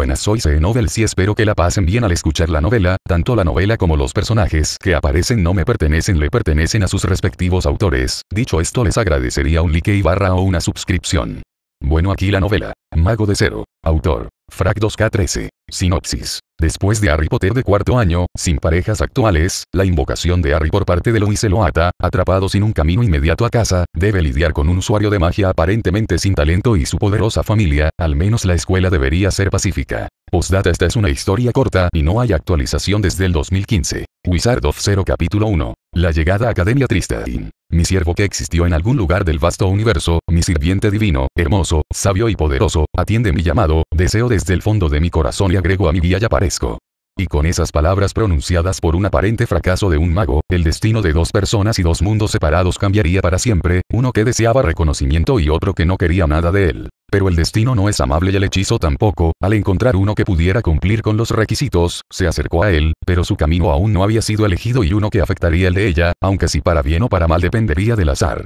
buenas soy C. y espero que la pasen bien al escuchar la novela, tanto la novela como los personajes que aparecen no me pertenecen le pertenecen a sus respectivos autores, dicho esto les agradecería un like y barra o una suscripción. Bueno aquí la novela, Mago de Cero, autor, Frac 2K13, sinopsis. Después de Harry Potter de cuarto año, sin parejas actuales, la invocación de Harry por parte de Luis lo atrapado sin un camino inmediato a casa, debe lidiar con un usuario de magia aparentemente sin talento y su poderosa familia, al menos la escuela debería ser pacífica. Postdata esta es una historia corta y no hay actualización desde el 2015. Wizard of Zero capítulo 1. La llegada a Academia Tristadin. Mi siervo que existió en algún lugar del vasto universo, mi sirviente divino, hermoso, sabio y poderoso, atiende mi llamado, deseo desde el fondo de mi corazón y agrego a mi guía ya y con esas palabras pronunciadas por un aparente fracaso de un mago, el destino de dos personas y dos mundos separados cambiaría para siempre, uno que deseaba reconocimiento y otro que no quería nada de él. Pero el destino no es amable y el hechizo tampoco, al encontrar uno que pudiera cumplir con los requisitos, se acercó a él, pero su camino aún no había sido elegido y uno que afectaría el de ella, aunque si para bien o para mal dependería del azar.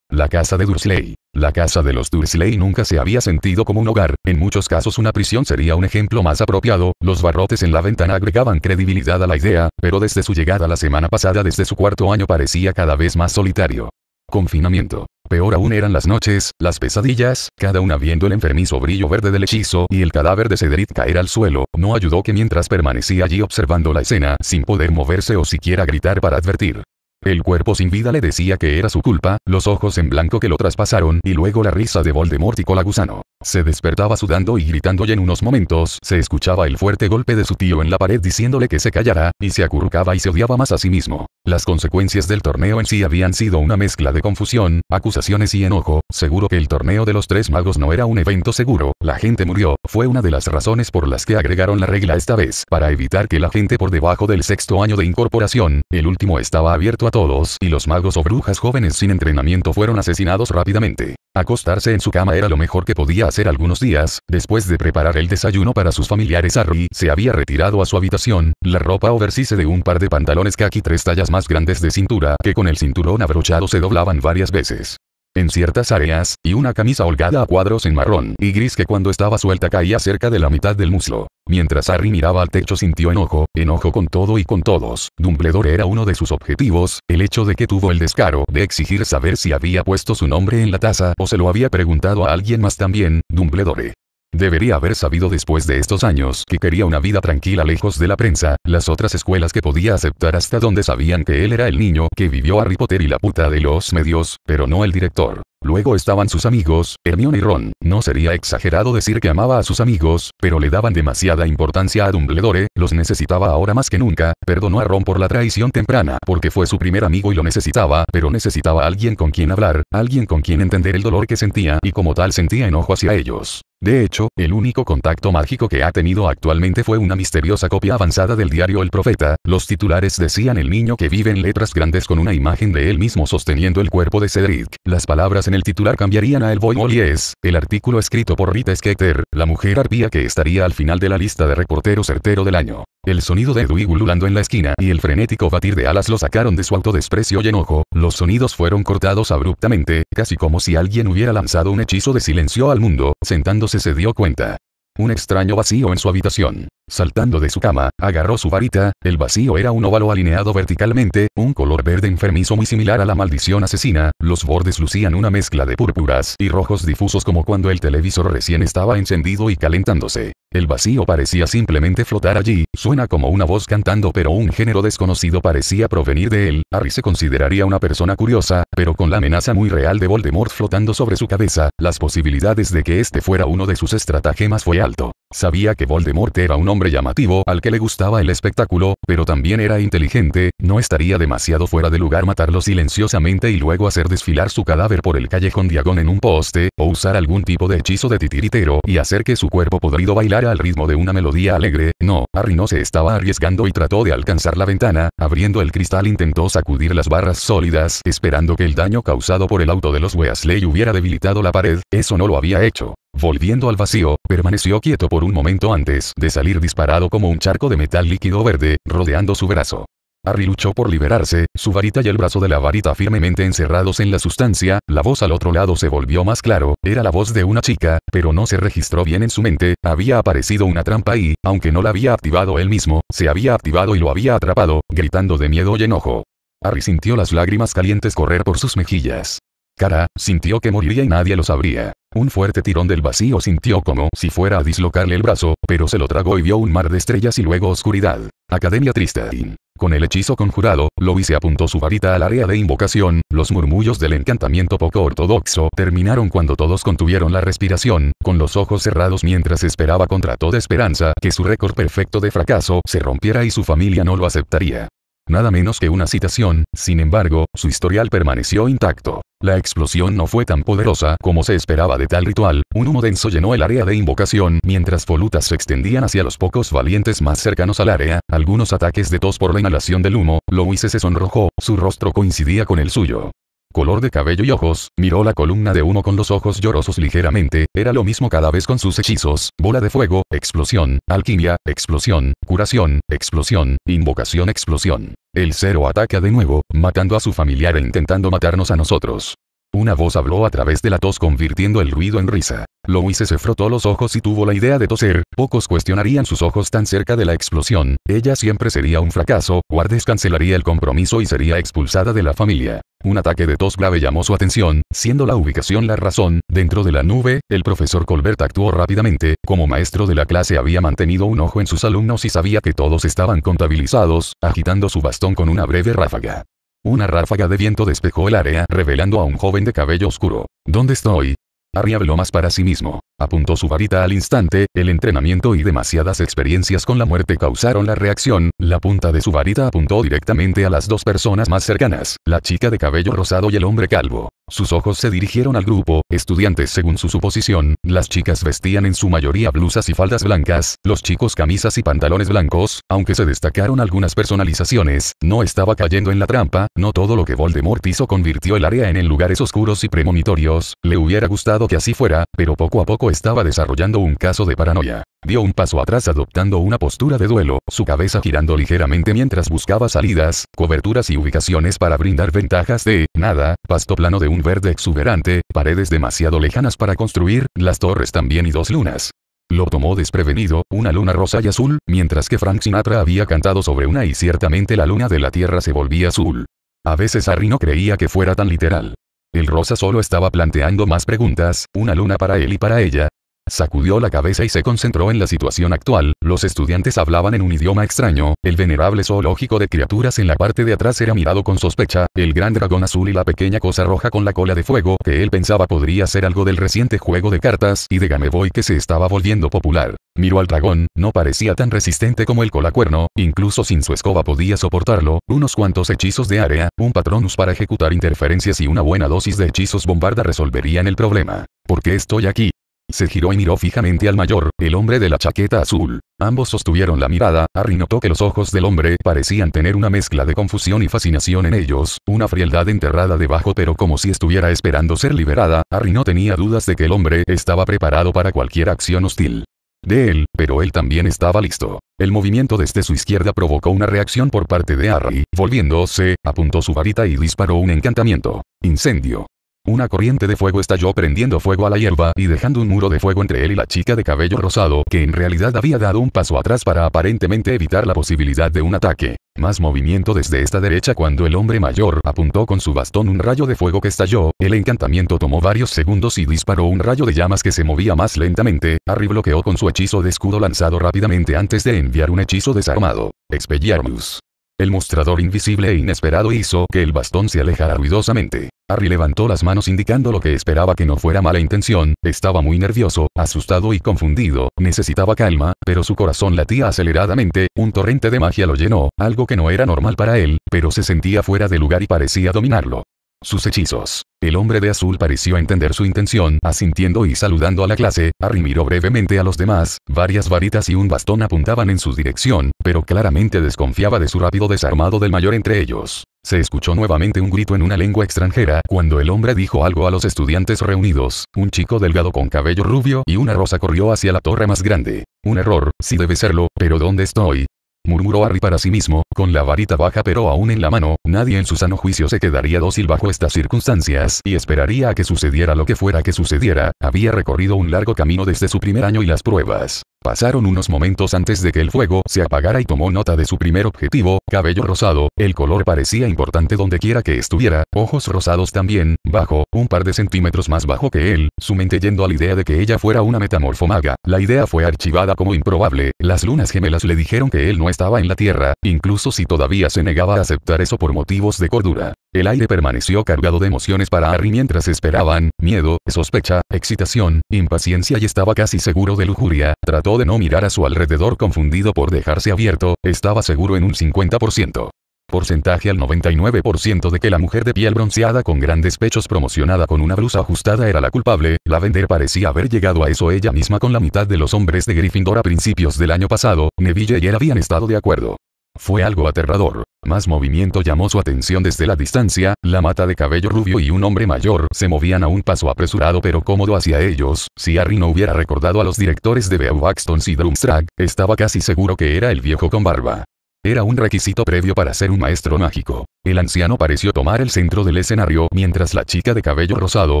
La casa de Dursley. La casa de los Dursley nunca se había sentido como un hogar, en muchos casos una prisión sería un ejemplo más apropiado, los barrotes en la ventana agregaban credibilidad a la idea, pero desde su llegada la semana pasada desde su cuarto año parecía cada vez más solitario. Confinamiento. Peor aún eran las noches, las pesadillas, cada una viendo el enfermizo brillo verde del hechizo y el cadáver de Cedric caer al suelo, no ayudó que mientras permanecía allí observando la escena sin poder moverse o siquiera gritar para advertir. El cuerpo sin vida le decía que era su culpa, los ojos en blanco que lo traspasaron y luego la risa de Voldemort y Colagusano. Se despertaba sudando y gritando y en unos momentos se escuchaba el fuerte golpe de su tío en la pared diciéndole que se callara, y se acurrucaba y se odiaba más a sí mismo. Las consecuencias del torneo en sí habían sido una mezcla de confusión, acusaciones y enojo, seguro que el torneo de los tres magos no era un evento seguro, la gente murió, fue una de las razones por las que agregaron la regla esta vez, para evitar que la gente por debajo del sexto año de incorporación, el último estaba abierto a todos, y los magos o brujas jóvenes sin entrenamiento fueron asesinados rápidamente. Acostarse en su cama era lo mejor que podía hacer algunos días, después de preparar el desayuno para sus familiares Harry se había retirado a su habitación, la ropa oversize de un par de pantalones khaki tres tallas más grandes de cintura que con el cinturón abrochado se doblaban varias veces. En ciertas áreas, y una camisa holgada a cuadros en marrón y gris que cuando estaba suelta caía cerca de la mitad del muslo. Mientras Harry miraba al techo sintió enojo, enojo con todo y con todos. Dumbledore era uno de sus objetivos, el hecho de que tuvo el descaro de exigir saber si había puesto su nombre en la taza o se lo había preguntado a alguien más también, Dumbledore. Debería haber sabido después de estos años que quería una vida tranquila lejos de la prensa, las otras escuelas que podía aceptar hasta donde sabían que él era el niño que vivió Harry Potter y la puta de los medios, pero no el director. Luego estaban sus amigos, Hermione y Ron. No sería exagerado decir que amaba a sus amigos, pero le daban demasiada importancia a Dumbledore, los necesitaba ahora más que nunca, perdonó a Ron por la traición temprana porque fue su primer amigo y lo necesitaba, pero necesitaba alguien con quien hablar, alguien con quien entender el dolor que sentía y como tal sentía enojo hacia ellos. De hecho, el único contacto mágico que ha tenido actualmente fue una misteriosa copia avanzada del diario El Profeta, los titulares decían el niño que vive en letras grandes con una imagen de él mismo sosteniendo el cuerpo de Cedric, las palabras en el titular cambiarían a El Boy Molly es, el artículo escrito por Rita Skeeter, la mujer arpía que estaría al final de la lista de reporteros certero del año. El sonido de Edwig ululando en la esquina y el frenético batir de alas lo sacaron de su autodesprecio y enojo, los sonidos fueron cortados abruptamente, casi como si alguien hubiera lanzado un hechizo de silencio al mundo, sentándose se dio cuenta. Un extraño vacío en su habitación. Saltando de su cama, agarró su varita, el vacío era un óvalo alineado verticalmente, un color verde enfermizo muy similar a la maldición asesina, los bordes lucían una mezcla de púrpuras y rojos difusos como cuando el televisor recién estaba encendido y calentándose. El vacío parecía simplemente flotar allí, suena como una voz cantando pero un género desconocido parecía provenir de él, Harry se consideraría una persona curiosa, pero con la amenaza muy real de Voldemort flotando sobre su cabeza, las posibilidades de que este fuera uno de sus estratagemas fue alto. Sabía que Voldemort era un hombre llamativo al que le gustaba el espectáculo, pero también era inteligente, no estaría demasiado fuera de lugar matarlo silenciosamente y luego hacer desfilar su cadáver por el callejón diagón en un poste, o usar algún tipo de hechizo de titiritero y hacer que su cuerpo podrido bailara al ritmo de una melodía alegre, no, Harry no se estaba arriesgando y trató de alcanzar la ventana, abriendo el cristal intentó sacudir las barras sólidas, esperando que el daño causado por el auto de los Weasley hubiera debilitado la pared, eso no lo había hecho. Volviendo al vacío, permaneció quieto por un momento antes de salir disparado como un charco de metal líquido verde, rodeando su brazo. Harry luchó por liberarse, su varita y el brazo de la varita firmemente encerrados en la sustancia, la voz al otro lado se volvió más claro, era la voz de una chica, pero no se registró bien en su mente, había aparecido una trampa y, aunque no la había activado él mismo, se había activado y lo había atrapado, gritando de miedo y enojo. Harry sintió las lágrimas calientes correr por sus mejillas. Cara, sintió que moriría y nadie lo sabría. Un fuerte tirón del vacío sintió como si fuera a dislocarle el brazo, pero se lo tragó y vio un mar de estrellas y luego oscuridad. Academia Tristain. Con el hechizo conjurado, Lois se apuntó su varita al área de invocación, los murmullos del encantamiento poco ortodoxo terminaron cuando todos contuvieron la respiración, con los ojos cerrados mientras esperaba contra toda esperanza que su récord perfecto de fracaso se rompiera y su familia no lo aceptaría. Nada menos que una citación, sin embargo, su historial permaneció intacto. La explosión no fue tan poderosa como se esperaba de tal ritual, un humo denso llenó el área de invocación, mientras volutas se extendían hacia los pocos valientes más cercanos al área, algunos ataques de tos por la inhalación del humo, Louise se sonrojó, su rostro coincidía con el suyo color de cabello y ojos, miró la columna de uno con los ojos llorosos ligeramente, era lo mismo cada vez con sus hechizos, bola de fuego, explosión, alquimia, explosión, curación, explosión, invocación, explosión. El cero ataca de nuevo, matando a su familiar e intentando matarnos a nosotros. Una voz habló a través de la tos convirtiendo el ruido en risa. Louise se frotó los ojos y tuvo la idea de toser, pocos cuestionarían sus ojos tan cerca de la explosión, ella siempre sería un fracaso, Guardes cancelaría el compromiso y sería expulsada de la familia. Un ataque de tos grave llamó su atención, siendo la ubicación la razón, dentro de la nube, el profesor Colbert actuó rápidamente, como maestro de la clase había mantenido un ojo en sus alumnos y sabía que todos estaban contabilizados, agitando su bastón con una breve ráfaga. Una ráfaga de viento despejó el área revelando a un joven de cabello oscuro. ¿Dónde estoy? Harry habló más para sí mismo. Apuntó su varita al instante, el entrenamiento y demasiadas experiencias con la muerte causaron la reacción, la punta de su varita apuntó directamente a las dos personas más cercanas, la chica de cabello rosado y el hombre calvo. Sus ojos se dirigieron al grupo, estudiantes según su suposición, las chicas vestían en su mayoría blusas y faldas blancas, los chicos camisas y pantalones blancos, aunque se destacaron algunas personalizaciones, no estaba cayendo en la trampa, no todo lo que Voldemort hizo convirtió el área en, lugares oscuros y premonitorios, le hubiera gustado que así fuera, pero poco a poco estaba desarrollando un caso de paranoia dio un paso atrás adoptando una postura de duelo, su cabeza girando ligeramente mientras buscaba salidas, coberturas y ubicaciones para brindar ventajas de, nada, pasto plano de un verde exuberante, paredes demasiado lejanas para construir, las torres también y dos lunas. Lo tomó desprevenido, una luna rosa y azul, mientras que Frank Sinatra había cantado sobre una y ciertamente la luna de la Tierra se volvía azul. A veces Harry no creía que fuera tan literal. El rosa solo estaba planteando más preguntas, una luna para él y para ella, Sacudió la cabeza y se concentró en la situación actual, los estudiantes hablaban en un idioma extraño, el venerable zoológico de criaturas en la parte de atrás era mirado con sospecha, el gran dragón azul y la pequeña cosa roja con la cola de fuego que él pensaba podría ser algo del reciente juego de cartas y de Gameboy que se estaba volviendo popular. Miró al dragón, no parecía tan resistente como el colacuerno, incluso sin su escoba podía soportarlo, unos cuantos hechizos de área, un patronus para ejecutar interferencias y una buena dosis de hechizos bombarda resolverían el problema. ¿Por qué estoy aquí? Se giró y miró fijamente al mayor, el hombre de la chaqueta azul. Ambos sostuvieron la mirada, Harry notó que los ojos del hombre parecían tener una mezcla de confusión y fascinación en ellos, una frialdad enterrada debajo pero como si estuviera esperando ser liberada, Harry no tenía dudas de que el hombre estaba preparado para cualquier acción hostil de él, pero él también estaba listo. El movimiento desde su izquierda provocó una reacción por parte de Harry, volviéndose, apuntó su varita y disparó un encantamiento. Incendio. Una corriente de fuego estalló prendiendo fuego a la hierba y dejando un muro de fuego entre él y la chica de cabello rosado que en realidad había dado un paso atrás para aparentemente evitar la posibilidad de un ataque. Más movimiento desde esta derecha cuando el hombre mayor apuntó con su bastón un rayo de fuego que estalló, el encantamiento tomó varios segundos y disparó un rayo de llamas que se movía más lentamente, Harry bloqueó con su hechizo de escudo lanzado rápidamente antes de enviar un hechizo desarmado, Expelliarmus. El mostrador invisible e inesperado hizo que el bastón se alejara ruidosamente. Harry levantó las manos indicando lo que esperaba que no fuera mala intención, estaba muy nervioso, asustado y confundido, necesitaba calma, pero su corazón latía aceleradamente, un torrente de magia lo llenó, algo que no era normal para él, pero se sentía fuera de lugar y parecía dominarlo sus hechizos. El hombre de azul pareció entender su intención, asintiendo y saludando a la clase, arrimiró brevemente a los demás, varias varitas y un bastón apuntaban en su dirección, pero claramente desconfiaba de su rápido desarmado del mayor entre ellos. Se escuchó nuevamente un grito en una lengua extranjera, cuando el hombre dijo algo a los estudiantes reunidos, un chico delgado con cabello rubio y una rosa corrió hacia la torre más grande. Un error, si debe serlo, pero ¿dónde estoy? murmuró Harry para sí mismo, con la varita baja pero aún en la mano, nadie en su sano juicio se quedaría dócil bajo estas circunstancias y esperaría a que sucediera lo que fuera que sucediera, había recorrido un largo camino desde su primer año y las pruebas Pasaron unos momentos antes de que el fuego se apagara y tomó nota de su primer objetivo, cabello rosado, el color parecía importante donde quiera que estuviera, ojos rosados también, bajo, un par de centímetros más bajo que él, su mente yendo a la idea de que ella fuera una metamorfomaga. La idea fue archivada como improbable, las lunas gemelas le dijeron que él no estaba en la Tierra, incluso si todavía se negaba a aceptar eso por motivos de cordura. El aire permaneció cargado de emociones para Harry mientras esperaban, miedo, sospecha, excitación, impaciencia y estaba casi seguro de lujuria, trató de no mirar a su alrededor confundido por dejarse abierto, estaba seguro en un 50% porcentaje al 99% de que la mujer de piel bronceada con grandes pechos promocionada con una blusa ajustada era la culpable, la vender parecía haber llegado a eso ella misma con la mitad de los hombres de Gryffindor a principios del año pasado, Neville y él habían estado de acuerdo. Fue algo aterrador. Más movimiento llamó su atención desde la distancia, la mata de cabello rubio y un hombre mayor se movían a un paso apresurado pero cómodo hacia ellos, si Harry no hubiera recordado a los directores de Beaubaxton y Drumstrag, estaba casi seguro que era el viejo con barba. Era un requisito previo para ser un maestro mágico. El anciano pareció tomar el centro del escenario mientras la chica de cabello rosado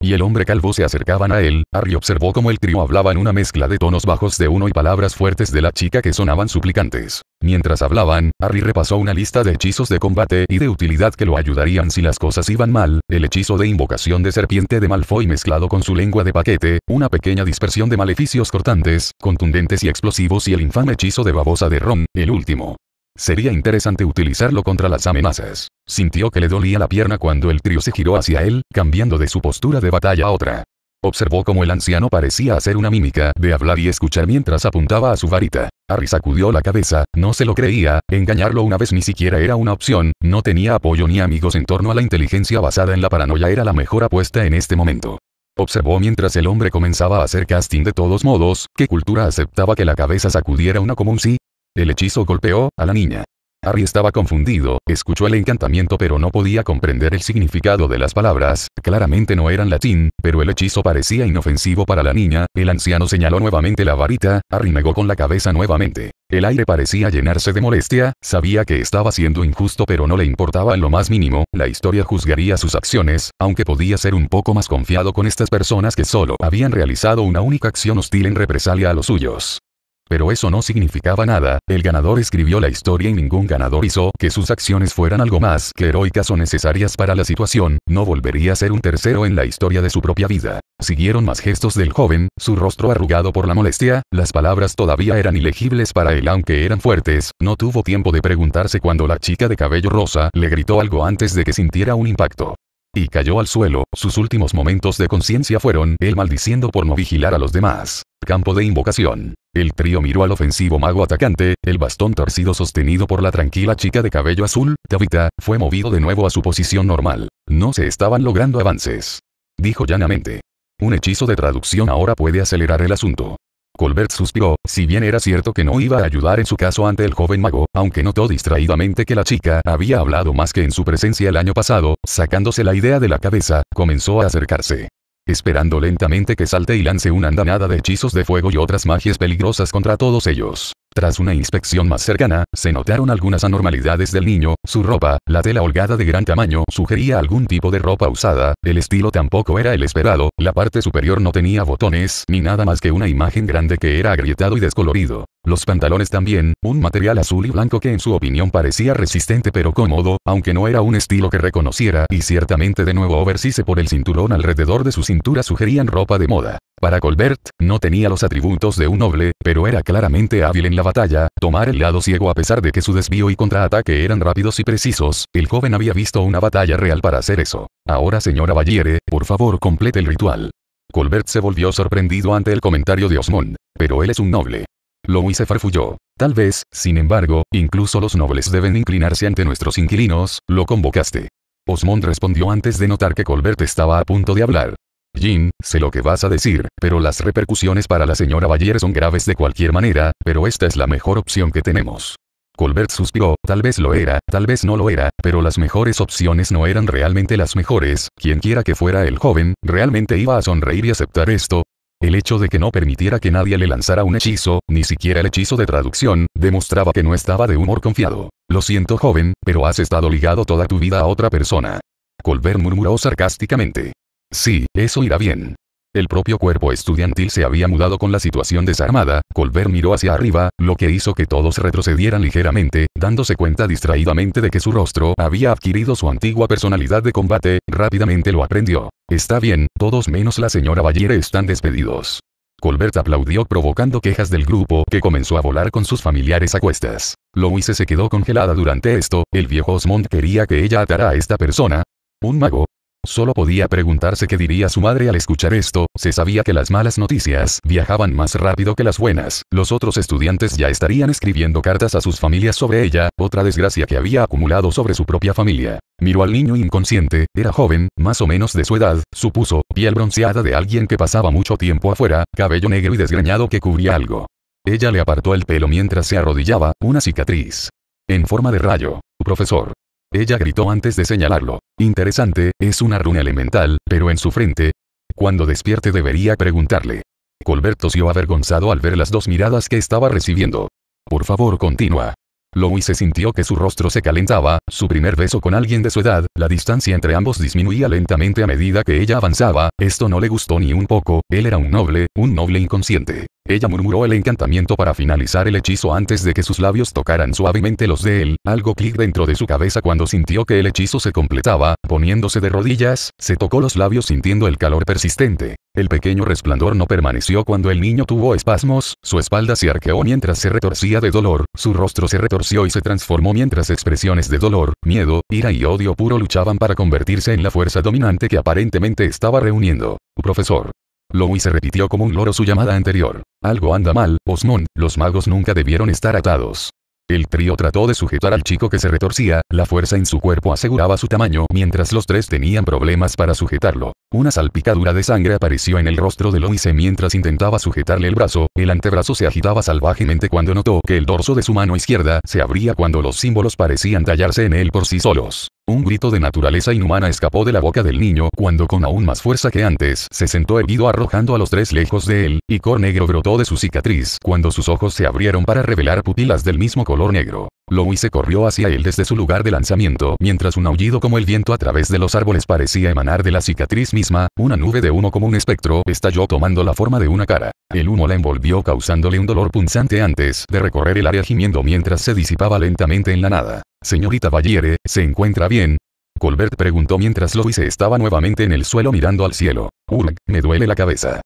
y el hombre calvo se acercaban a él. Harry observó cómo el trio hablaba en una mezcla de tonos bajos de uno y palabras fuertes de la chica que sonaban suplicantes. Mientras hablaban, Harry repasó una lista de hechizos de combate y de utilidad que lo ayudarían si las cosas iban mal, el hechizo de invocación de serpiente de Malfoy mezclado con su lengua de paquete, una pequeña dispersión de maleficios cortantes, contundentes y explosivos y el infame hechizo de babosa de Ron, el último. Sería interesante utilizarlo contra las amenazas. Sintió que le dolía la pierna cuando el trío se giró hacia él, cambiando de su postura de batalla a otra. Observó cómo el anciano parecía hacer una mímica de hablar y escuchar mientras apuntaba a su varita. Harry sacudió la cabeza, no se lo creía, engañarlo una vez ni siquiera era una opción, no tenía apoyo ni amigos en torno a la inteligencia basada en la paranoia era la mejor apuesta en este momento. Observó mientras el hombre comenzaba a hacer casting de todos modos, qué cultura aceptaba que la cabeza sacudiera una como un sí, el hechizo golpeó a la niña. Harry estaba confundido, escuchó el encantamiento pero no podía comprender el significado de las palabras, claramente no eran latín, pero el hechizo parecía inofensivo para la niña, el anciano señaló nuevamente la varita, Harry negó con la cabeza nuevamente. El aire parecía llenarse de molestia, sabía que estaba siendo injusto pero no le importaba en lo más mínimo, la historia juzgaría sus acciones, aunque podía ser un poco más confiado con estas personas que solo habían realizado una única acción hostil en represalia a los suyos. Pero eso no significaba nada, el ganador escribió la historia y ningún ganador hizo que sus acciones fueran algo más que heroicas o necesarias para la situación, no volvería a ser un tercero en la historia de su propia vida. Siguieron más gestos del joven, su rostro arrugado por la molestia, las palabras todavía eran ilegibles para él aunque eran fuertes, no tuvo tiempo de preguntarse cuando la chica de cabello rosa le gritó algo antes de que sintiera un impacto y cayó al suelo, sus últimos momentos de conciencia fueron él maldiciendo por no vigilar a los demás. Campo de invocación. El trío miró al ofensivo mago atacante, el bastón torcido sostenido por la tranquila chica de cabello azul, Tavita, fue movido de nuevo a su posición normal. No se estaban logrando avances. Dijo llanamente. Un hechizo de traducción ahora puede acelerar el asunto. Colbert suspiró, si bien era cierto que no iba a ayudar en su caso ante el joven mago, aunque notó distraídamente que la chica había hablado más que en su presencia el año pasado, sacándose la idea de la cabeza, comenzó a acercarse. Esperando lentamente que salte y lance una andanada de hechizos de fuego y otras magias peligrosas contra todos ellos. Tras una inspección más cercana, se notaron algunas anormalidades del niño, su ropa, la tela holgada de gran tamaño sugería algún tipo de ropa usada, el estilo tampoco era el esperado, la parte superior no tenía botones ni nada más que una imagen grande que era agrietado y descolorido. Los pantalones también, un material azul y blanco que en su opinión parecía resistente pero cómodo, aunque no era un estilo que reconociera, y ciertamente de nuevo oversize por el cinturón alrededor de su cintura sugerían ropa de moda. Para Colbert, no tenía los atributos de un noble, pero era claramente hábil en la batalla, tomar el lado ciego a pesar de que su desvío y contraataque eran rápidos y precisos, el joven había visto una batalla real para hacer eso. Ahora señora Valliere, por favor complete el ritual. Colbert se volvió sorprendido ante el comentario de Osmond. Pero él es un noble. Louis se farfulló. Tal vez, sin embargo, incluso los nobles deben inclinarse ante nuestros inquilinos, lo convocaste. Osmond respondió antes de notar que Colbert estaba a punto de hablar. Jean, sé lo que vas a decir, pero las repercusiones para la señora Bayer son graves de cualquier manera, pero esta es la mejor opción que tenemos. Colbert suspiró, tal vez lo era, tal vez no lo era, pero las mejores opciones no eran realmente las mejores, quienquiera que fuera el joven, realmente iba a sonreír y aceptar esto. El hecho de que no permitiera que nadie le lanzara un hechizo, ni siquiera el hechizo de traducción, demostraba que no estaba de humor confiado. Lo siento joven, pero has estado ligado toda tu vida a otra persona. Colbert murmuró sarcásticamente. Sí, eso irá bien. El propio cuerpo estudiantil se había mudado con la situación desarmada, Colbert miró hacia arriba, lo que hizo que todos retrocedieran ligeramente, dándose cuenta distraídamente de que su rostro había adquirido su antigua personalidad de combate, rápidamente lo aprendió. Está bien, todos menos la señora Ballera están despedidos. Colbert aplaudió provocando quejas del grupo que comenzó a volar con sus familiares a cuestas. Louise se quedó congelada durante esto, el viejo Osmond quería que ella atara a esta persona. ¿Un mago? Solo podía preguntarse qué diría su madre al escuchar esto, se sabía que las malas noticias viajaban más rápido que las buenas, los otros estudiantes ya estarían escribiendo cartas a sus familias sobre ella, otra desgracia que había acumulado sobre su propia familia. Miró al niño inconsciente, era joven, más o menos de su edad, supuso, piel bronceada de alguien que pasaba mucho tiempo afuera, cabello negro y desgreñado que cubría algo. Ella le apartó el pelo mientras se arrodillaba, una cicatriz. En forma de rayo. Profesor. Ella gritó antes de señalarlo. Interesante, es una runa elemental, pero en su frente. Cuando despierte debería preguntarle. Colbert dio avergonzado al ver las dos miradas que estaba recibiendo. Por favor, continúa. Louis se sintió que su rostro se calentaba, su primer beso con alguien de su edad, la distancia entre ambos disminuía lentamente a medida que ella avanzaba, esto no le gustó ni un poco, él era un noble, un noble inconsciente. Ella murmuró el encantamiento para finalizar el hechizo antes de que sus labios tocaran suavemente los de él, algo clic dentro de su cabeza cuando sintió que el hechizo se completaba, poniéndose de rodillas, se tocó los labios sintiendo el calor persistente. El pequeño resplandor no permaneció cuando el niño tuvo espasmos, su espalda se arqueó mientras se retorcía de dolor, su rostro se retorció y se transformó mientras expresiones de dolor, miedo, ira y odio puro luchaban para convertirse en la fuerza dominante que aparentemente estaba reuniendo. Profesor se repitió como un loro su llamada anterior. Algo anda mal, Osmond, los magos nunca debieron estar atados. El trío trató de sujetar al chico que se retorcía, la fuerza en su cuerpo aseguraba su tamaño mientras los tres tenían problemas para sujetarlo. Una salpicadura de sangre apareció en el rostro de Loise mientras intentaba sujetarle el brazo, el antebrazo se agitaba salvajemente cuando notó que el dorso de su mano izquierda se abría cuando los símbolos parecían tallarse en él por sí solos. Un grito de naturaleza inhumana escapó de la boca del niño cuando con aún más fuerza que antes se sentó herido arrojando a los tres lejos de él, y cor negro brotó de su cicatriz cuando sus ojos se abrieron para revelar pupilas del mismo color negro se corrió hacia él desde su lugar de lanzamiento, mientras un aullido como el viento a través de los árboles parecía emanar de la cicatriz misma, una nube de humo como un espectro estalló tomando la forma de una cara. El humo la envolvió causándole un dolor punzante antes de recorrer el área gimiendo mientras se disipaba lentamente en la nada. Señorita Valliere, ¿se encuentra bien? Colbert preguntó mientras se estaba nuevamente en el suelo mirando al cielo. Urg, me duele la cabeza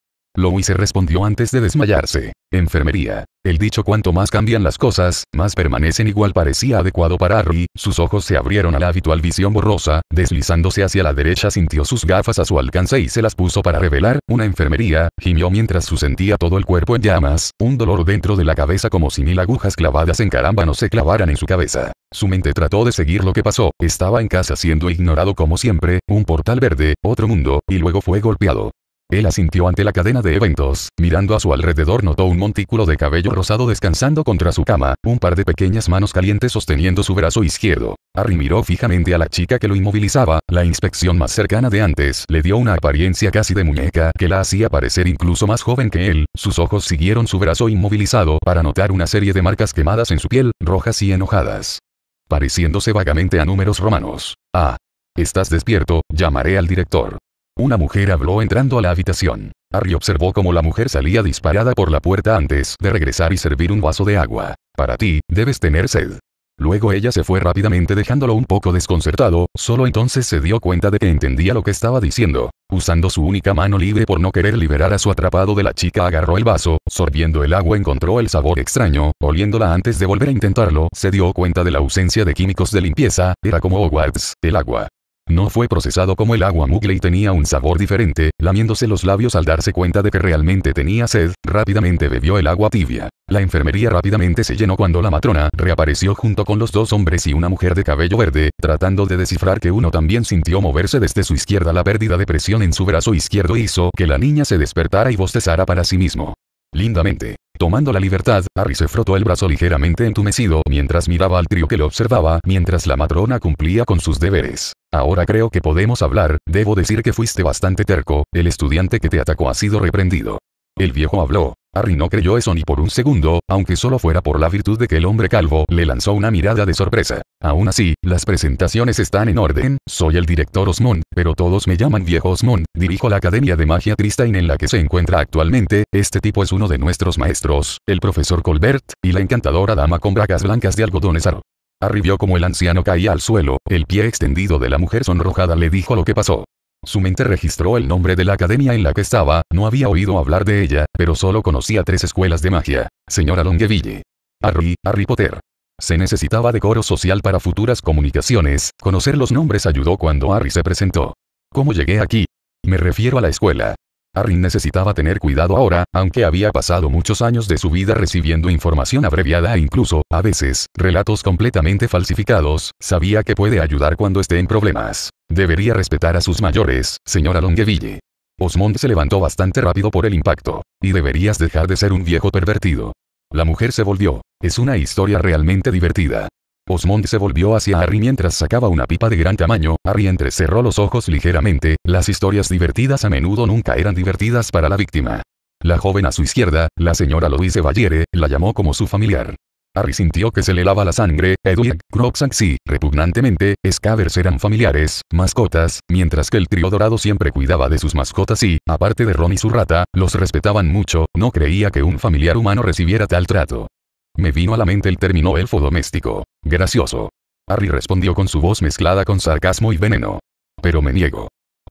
se respondió antes de desmayarse. Enfermería. El dicho cuanto más cambian las cosas, más permanecen igual parecía adecuado para Harry, sus ojos se abrieron a la habitual visión borrosa, deslizándose hacia la derecha sintió sus gafas a su alcance y se las puso para revelar, una enfermería, gimió mientras su sentía todo el cuerpo en llamas, un dolor dentro de la cabeza como si mil agujas clavadas en caramba no se clavaran en su cabeza. Su mente trató de seguir lo que pasó, estaba en casa siendo ignorado como siempre, un portal verde, otro mundo, y luego fue golpeado. Él asintió ante la cadena de eventos, mirando a su alrededor notó un montículo de cabello rosado descansando contra su cama, un par de pequeñas manos calientes sosteniendo su brazo izquierdo. Harry miró fijamente a la chica que lo inmovilizaba, la inspección más cercana de antes le dio una apariencia casi de muñeca que la hacía parecer incluso más joven que él, sus ojos siguieron su brazo inmovilizado para notar una serie de marcas quemadas en su piel, rojas y enojadas. Pareciéndose vagamente a números romanos. Ah. Estás despierto, llamaré al director. Una mujer habló entrando a la habitación. Harry observó cómo la mujer salía disparada por la puerta antes de regresar y servir un vaso de agua. Para ti, debes tener sed. Luego ella se fue rápidamente dejándolo un poco desconcertado, solo entonces se dio cuenta de que entendía lo que estaba diciendo. Usando su única mano libre por no querer liberar a su atrapado de la chica agarró el vaso, sorbiendo el agua encontró el sabor extraño, oliéndola antes de volver a intentarlo, se dio cuenta de la ausencia de químicos de limpieza, era como Hogwarts, el agua. No fue procesado como el agua mugle y tenía un sabor diferente, lamiéndose los labios al darse cuenta de que realmente tenía sed, rápidamente bebió el agua tibia. La enfermería rápidamente se llenó cuando la matrona reapareció junto con los dos hombres y una mujer de cabello verde, tratando de descifrar que uno también sintió moverse desde su izquierda. La pérdida de presión en su brazo izquierdo hizo que la niña se despertara y bostezara para sí mismo. Lindamente. Tomando la libertad, Harry se frotó el brazo ligeramente entumecido mientras miraba al trío que lo observaba mientras la matrona cumplía con sus deberes. Ahora creo que podemos hablar, debo decir que fuiste bastante terco, el estudiante que te atacó ha sido reprendido. El viejo habló, Harry no creyó eso ni por un segundo, aunque solo fuera por la virtud de que el hombre calvo le lanzó una mirada de sorpresa. Aún así, las presentaciones están en orden, soy el director Osmond, pero todos me llaman viejo Osmond, dirijo la Academia de Magia Tristain en la que se encuentra actualmente, este tipo es uno de nuestros maestros, el profesor Colbert, y la encantadora dama con bragas blancas de algodón esaro. Harry vio como el anciano caía al suelo, el pie extendido de la mujer sonrojada le dijo lo que pasó. Su mente registró el nombre de la academia en la que estaba, no había oído hablar de ella, pero solo conocía tres escuelas de magia. Señora Longeville. Harry, Harry Potter. Se necesitaba decoro social para futuras comunicaciones, conocer los nombres ayudó cuando Harry se presentó. ¿Cómo llegué aquí? Me refiero a la escuela. Harry necesitaba tener cuidado ahora, aunque había pasado muchos años de su vida recibiendo información abreviada e incluso, a veces, relatos completamente falsificados, sabía que puede ayudar cuando esté en problemas. Debería respetar a sus mayores, señora Longueville. Osmond se levantó bastante rápido por el impacto. Y deberías dejar de ser un viejo pervertido. La mujer se volvió. Es una historia realmente divertida. Osmond se volvió hacia Harry mientras sacaba una pipa de gran tamaño, Harry entrecerró los ojos ligeramente, las historias divertidas a menudo nunca eran divertidas para la víctima. La joven a su izquierda, la señora Louise Valliere, la llamó como su familiar. Harry sintió que se le lava la sangre, Edwig, y repugnantemente, Scavers eran familiares, mascotas, mientras que el trío dorado siempre cuidaba de sus mascotas y, aparte de Ron y su rata, los respetaban mucho, no creía que un familiar humano recibiera tal trato. Me vino a la mente el término elfo doméstico. Gracioso. Harry respondió con su voz mezclada con sarcasmo y veneno. Pero me niego.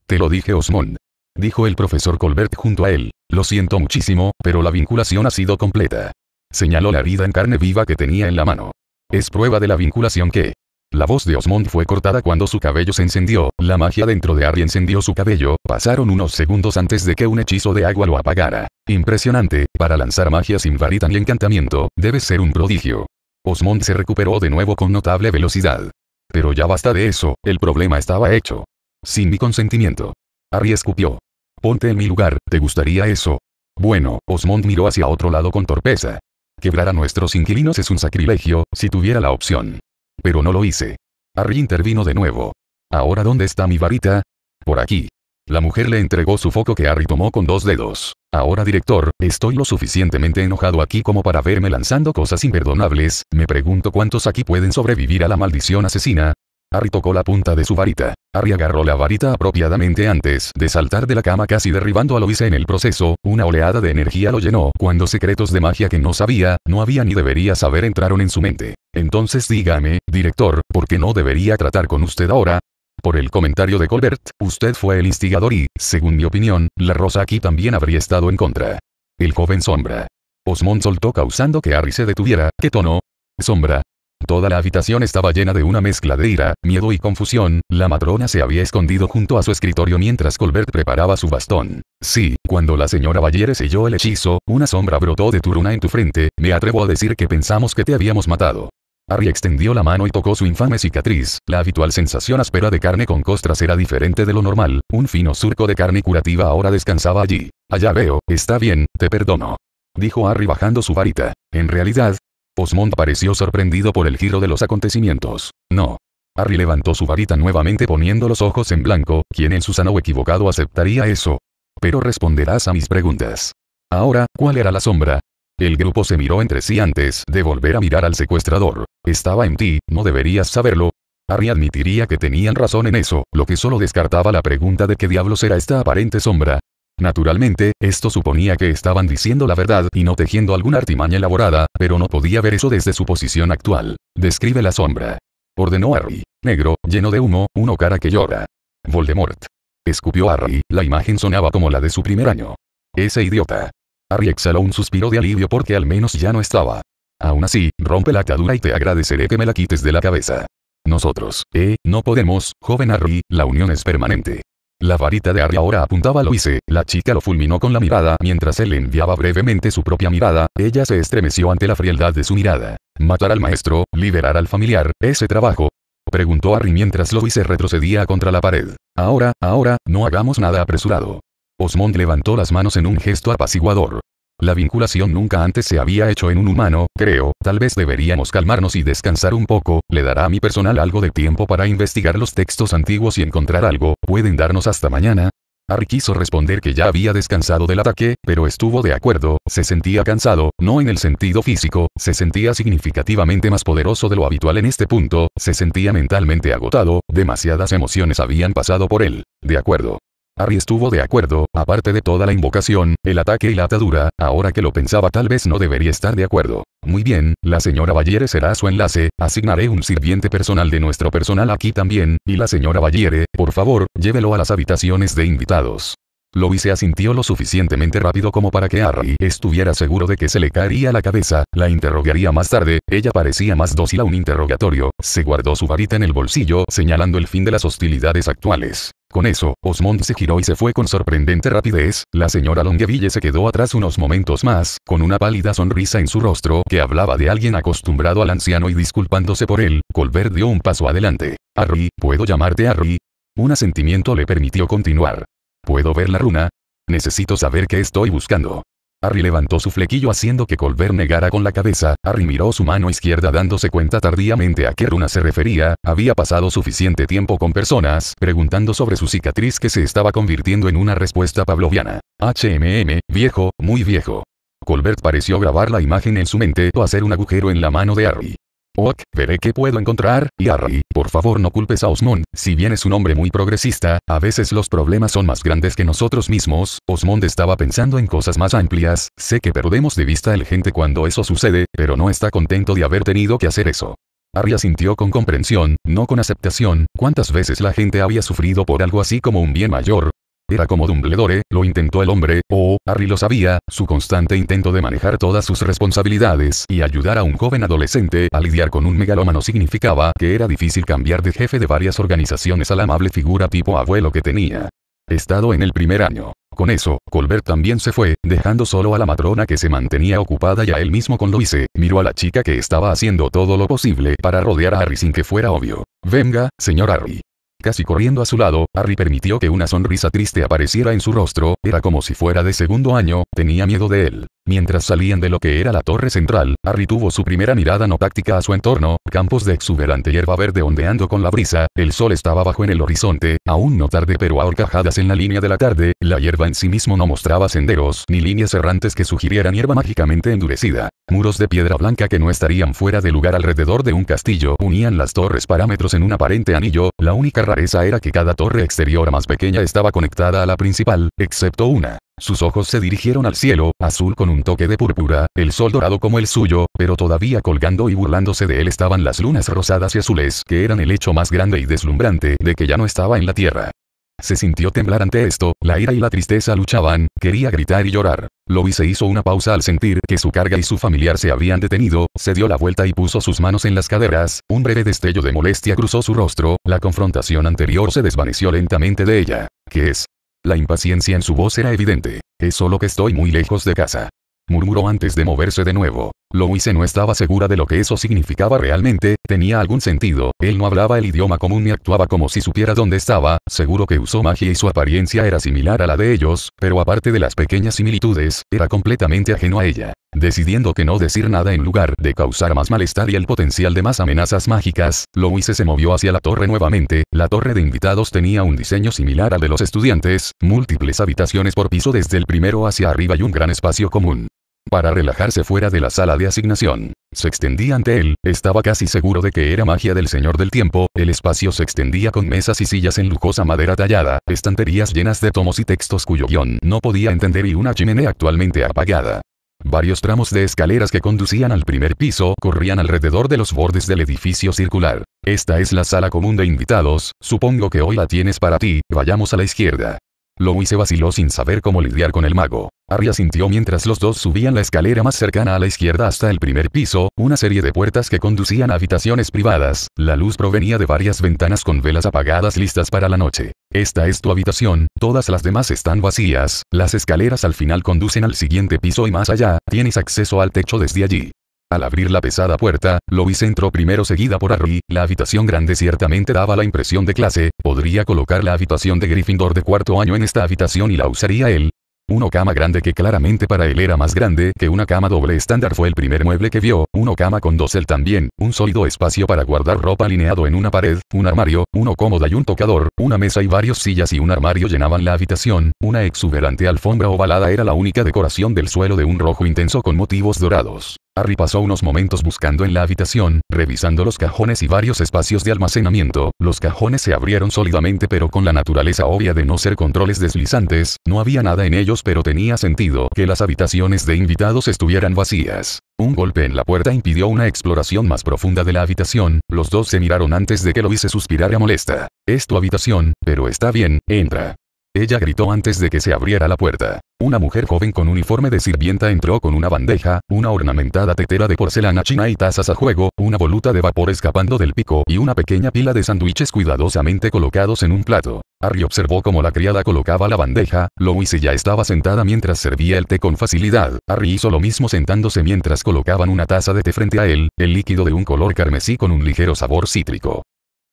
Te lo dije Osmond. Dijo el profesor Colbert junto a él. Lo siento muchísimo, pero la vinculación ha sido completa. Señaló la herida en carne viva que tenía en la mano. Es prueba de la vinculación que... La voz de Osmond fue cortada cuando su cabello se encendió, la magia dentro de Harry encendió su cabello, pasaron unos segundos antes de que un hechizo de agua lo apagara. Impresionante, para lanzar magia sin varita ni encantamiento, debe ser un prodigio. Osmond se recuperó de nuevo con notable velocidad. Pero ya basta de eso, el problema estaba hecho. Sin mi consentimiento. Harry escupió. Ponte en mi lugar, ¿te gustaría eso? Bueno, Osmond miró hacia otro lado con torpeza. Quebrar a nuestros inquilinos es un sacrilegio, si tuviera la opción. Pero no lo hice. Harry intervino de nuevo. ¿Ahora dónde está mi varita? Por aquí. La mujer le entregó su foco que Harry tomó con dos dedos. Ahora director, estoy lo suficientemente enojado aquí como para verme lanzando cosas imperdonables, me pregunto cuántos aquí pueden sobrevivir a la maldición asesina. Harry tocó la punta de su varita. Harry agarró la varita apropiadamente antes de saltar de la cama casi derribando a Loise en el proceso, una oleada de energía lo llenó, cuando secretos de magia que no sabía, no había ni debería saber entraron en su mente. Entonces dígame, director, ¿por qué no debería tratar con usted ahora? por el comentario de Colbert, usted fue el instigador y, según mi opinión, la rosa aquí también habría estado en contra. El joven sombra. Osmond soltó causando que Harry se detuviera, ¿qué tono? Sombra. Toda la habitación estaba llena de una mezcla de ira, miedo y confusión, la matrona se había escondido junto a su escritorio mientras Colbert preparaba su bastón. Sí, cuando la señora Bayer selló el hechizo, una sombra brotó de Turuna en tu frente, me atrevo a decir que pensamos que te habíamos matado. Harry extendió la mano y tocó su infame cicatriz, la habitual sensación áspera de carne con costras era diferente de lo normal, un fino surco de carne curativa ahora descansaba allí. Allá veo, está bien, te perdono. Dijo Harry bajando su varita. En realidad, Osmond pareció sorprendido por el giro de los acontecimientos. No. Harry levantó su varita nuevamente poniendo los ojos en blanco, ¿Quién en su sano equivocado aceptaría eso. Pero responderás a mis preguntas. Ahora, ¿cuál era la sombra? El grupo se miró entre sí antes de volver a mirar al secuestrador estaba en ti, no deberías saberlo. Harry admitiría que tenían razón en eso, lo que solo descartaba la pregunta de qué diablos era esta aparente sombra. Naturalmente, esto suponía que estaban diciendo la verdad y no tejiendo alguna artimaña elaborada, pero no podía ver eso desde su posición actual. Describe la sombra. Ordenó Harry. Negro, lleno de humo, uno cara que llora. Voldemort. Escupió Harry, la imagen sonaba como la de su primer año. Ese idiota. Harry exhaló un suspiro de alivio porque al menos ya no estaba. Aún así, rompe la atadura y te agradeceré que me la quites de la cabeza. Nosotros, eh, no podemos, joven Harry, la unión es permanente. La varita de Harry ahora apuntaba a Loise, la chica lo fulminó con la mirada mientras él enviaba brevemente su propia mirada, ella se estremeció ante la frialdad de su mirada. Matar al maestro, liberar al familiar, ese trabajo. Preguntó Harry mientras Loise retrocedía contra la pared. Ahora, ahora, no hagamos nada apresurado. Osmond levantó las manos en un gesto apaciguador. La vinculación nunca antes se había hecho en un humano, creo, tal vez deberíamos calmarnos y descansar un poco, le dará a mi personal algo de tiempo para investigar los textos antiguos y encontrar algo, pueden darnos hasta mañana, Ari quiso responder que ya había descansado del ataque, pero estuvo de acuerdo, se sentía cansado, no en el sentido físico, se sentía significativamente más poderoso de lo habitual en este punto, se sentía mentalmente agotado, demasiadas emociones habían pasado por él. De acuerdo. Harry estuvo de acuerdo, aparte de toda la invocación, el ataque y la atadura, ahora que lo pensaba tal vez no debería estar de acuerdo. Muy bien, la señora Valliere será su enlace, asignaré un sirviente personal de nuestro personal aquí también, y la señora Valliere, por favor, llévelo a las habitaciones de invitados. Lo se asintió lo suficientemente rápido como para que Harry estuviera seguro de que se le caería la cabeza, la interrogaría más tarde, ella parecía más dócil a un interrogatorio, se guardó su varita en el bolsillo señalando el fin de las hostilidades actuales. Con eso, Osmond se giró y se fue con sorprendente rapidez, la señora Longueville se quedó atrás unos momentos más, con una pálida sonrisa en su rostro que hablaba de alguien acostumbrado al anciano y disculpándose por él, Colbert dio un paso adelante. Harry, ¿puedo llamarte Harry? Un asentimiento le permitió continuar. ¿Puedo ver la runa? Necesito saber qué estoy buscando. Harry levantó su flequillo haciendo que Colbert negara con la cabeza, Harry miró su mano izquierda dándose cuenta tardíamente a qué runa se refería, había pasado suficiente tiempo con personas, preguntando sobre su cicatriz que se estaba convirtiendo en una respuesta pavloviana. HMM, viejo, muy viejo. Colbert pareció grabar la imagen en su mente o hacer un agujero en la mano de Harry. Ok, veré qué puedo encontrar, y Harry, por favor no culpes a Osmond, si bien es un hombre muy progresista, a veces los problemas son más grandes que nosotros mismos, Osmond estaba pensando en cosas más amplias, sé que perdemos de vista el gente cuando eso sucede, pero no está contento de haber tenido que hacer eso. Harry asintió con comprensión, no con aceptación, cuántas veces la gente había sufrido por algo así como un bien mayor, era como Dumbledore, lo intentó el hombre, o, Harry lo sabía, su constante intento de manejar todas sus responsabilidades y ayudar a un joven adolescente a lidiar con un megalómano significaba que era difícil cambiar de jefe de varias organizaciones a la amable figura tipo abuelo que tenía. Estado en el primer año. Con eso, Colbert también se fue, dejando solo a la matrona que se mantenía ocupada y a él mismo con hice, miró a la chica que estaba haciendo todo lo posible para rodear a Harry sin que fuera obvio. Venga, señor Harry. Casi corriendo a su lado, Harry permitió que una sonrisa triste apareciera en su rostro, era como si fuera de segundo año, tenía miedo de él. Mientras salían de lo que era la torre central, Harry tuvo su primera mirada no táctica a su entorno, campos de exuberante hierba verde ondeando con la brisa, el sol estaba bajo en el horizonte, aún no tarde pero ahorcajadas en la línea de la tarde, la hierba en sí mismo no mostraba senderos ni líneas errantes que sugirieran hierba mágicamente endurecida. Muros de piedra blanca que no estarían fuera de lugar alrededor de un castillo unían las torres parámetros en un aparente anillo, la única rareza era que cada torre exterior más pequeña estaba conectada a la principal, excepto una. Sus ojos se dirigieron al cielo, azul con un toque de púrpura, el sol dorado como el suyo, pero todavía colgando y burlándose de él estaban las lunas rosadas y azules, que eran el hecho más grande y deslumbrante de que ya no estaba en la tierra. Se sintió temblar ante esto, la ira y la tristeza luchaban, quería gritar y llorar. Lobby se hizo una pausa al sentir que su carga y su familiar se habían detenido, se dio la vuelta y puso sus manos en las caderas, un breve destello de molestia cruzó su rostro, la confrontación anterior se desvaneció lentamente de ella. ¿Qué es? La impaciencia en su voz era evidente. Es solo que estoy muy lejos de casa. Murmuró antes de moverse de nuevo. Louise no estaba segura de lo que eso significaba realmente, tenía algún sentido, él no hablaba el idioma común ni actuaba como si supiera dónde estaba, seguro que usó magia y su apariencia era similar a la de ellos, pero aparte de las pequeñas similitudes, era completamente ajeno a ella. Decidiendo que no decir nada en lugar de causar más malestar y el potencial de más amenazas mágicas, Louise se movió hacia la torre nuevamente, la torre de invitados tenía un diseño similar al de los estudiantes, múltiples habitaciones por piso desde el primero hacia arriba y un gran espacio común para relajarse fuera de la sala de asignación. Se extendía ante él, estaba casi seguro de que era magia del Señor del Tiempo, el espacio se extendía con mesas y sillas en lujosa madera tallada, estanterías llenas de tomos y textos cuyo guión no podía entender y una chimenea actualmente apagada. Varios tramos de escaleras que conducían al primer piso corrían alrededor de los bordes del edificio circular. Esta es la sala común de invitados, supongo que hoy la tienes para ti, vayamos a la izquierda. Louis se vaciló sin saber cómo lidiar con el mago. Arya sintió mientras los dos subían la escalera más cercana a la izquierda hasta el primer piso, una serie de puertas que conducían a habitaciones privadas. La luz provenía de varias ventanas con velas apagadas listas para la noche. Esta es tu habitación, todas las demás están vacías, las escaleras al final conducen al siguiente piso y más allá, tienes acceso al techo desde allí. Al abrir la pesada puerta, Lois entró primero seguida por Harry, la habitación grande ciertamente daba la impresión de clase, podría colocar la habitación de Gryffindor de cuarto año en esta habitación y la usaría él. Una cama grande que claramente para él era más grande que una cama doble estándar fue el primer mueble que vio, una cama con dosel también, un sólido espacio para guardar ropa alineado en una pared, un armario, uno cómoda y un tocador, una mesa y varios sillas y un armario llenaban la habitación, una exuberante alfombra ovalada era la única decoración del suelo de un rojo intenso con motivos dorados. Harry pasó unos momentos buscando en la habitación, revisando los cajones y varios espacios de almacenamiento. Los cajones se abrieron sólidamente pero con la naturaleza obvia de no ser controles deslizantes, no había nada en ellos pero tenía sentido que las habitaciones de invitados estuvieran vacías. Un golpe en la puerta impidió una exploración más profunda de la habitación, los dos se miraron antes de que lo hice suspirara molesta. Es tu habitación, pero está bien, entra. Ella gritó antes de que se abriera la puerta. Una mujer joven con uniforme de sirvienta entró con una bandeja, una ornamentada tetera de porcelana china y tazas a juego, una voluta de vapor escapando del pico y una pequeña pila de sándwiches cuidadosamente colocados en un plato. Harry observó cómo la criada colocaba la bandeja, Louise ya estaba sentada mientras servía el té con facilidad. Harry hizo lo mismo sentándose mientras colocaban una taza de té frente a él, el líquido de un color carmesí con un ligero sabor cítrico.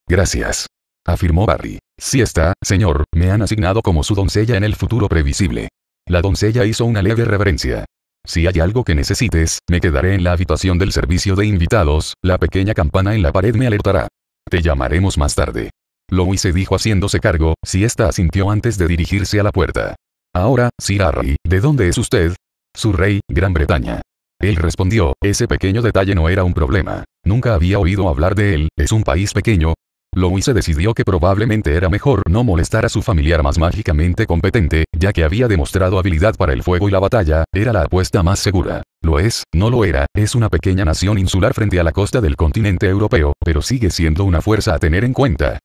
Gracias afirmó Barry. Si está, señor, me han asignado como su doncella en el futuro previsible. La doncella hizo una leve reverencia. Si hay algo que necesites, me quedaré en la habitación del servicio de invitados, la pequeña campana en la pared me alertará. Te llamaremos más tarde. lo se dijo haciéndose cargo, si esta asintió antes de dirigirse a la puerta. Ahora, Sir Harry, ¿de dónde es usted? Su rey, Gran Bretaña. Él respondió, ese pequeño detalle no era un problema. Nunca había oído hablar de él, es un país pequeño, se decidió que probablemente era mejor no molestar a su familiar más mágicamente competente, ya que había demostrado habilidad para el fuego y la batalla, era la apuesta más segura. Lo es, no lo era, es una pequeña nación insular frente a la costa del continente europeo, pero sigue siendo una fuerza a tener en cuenta.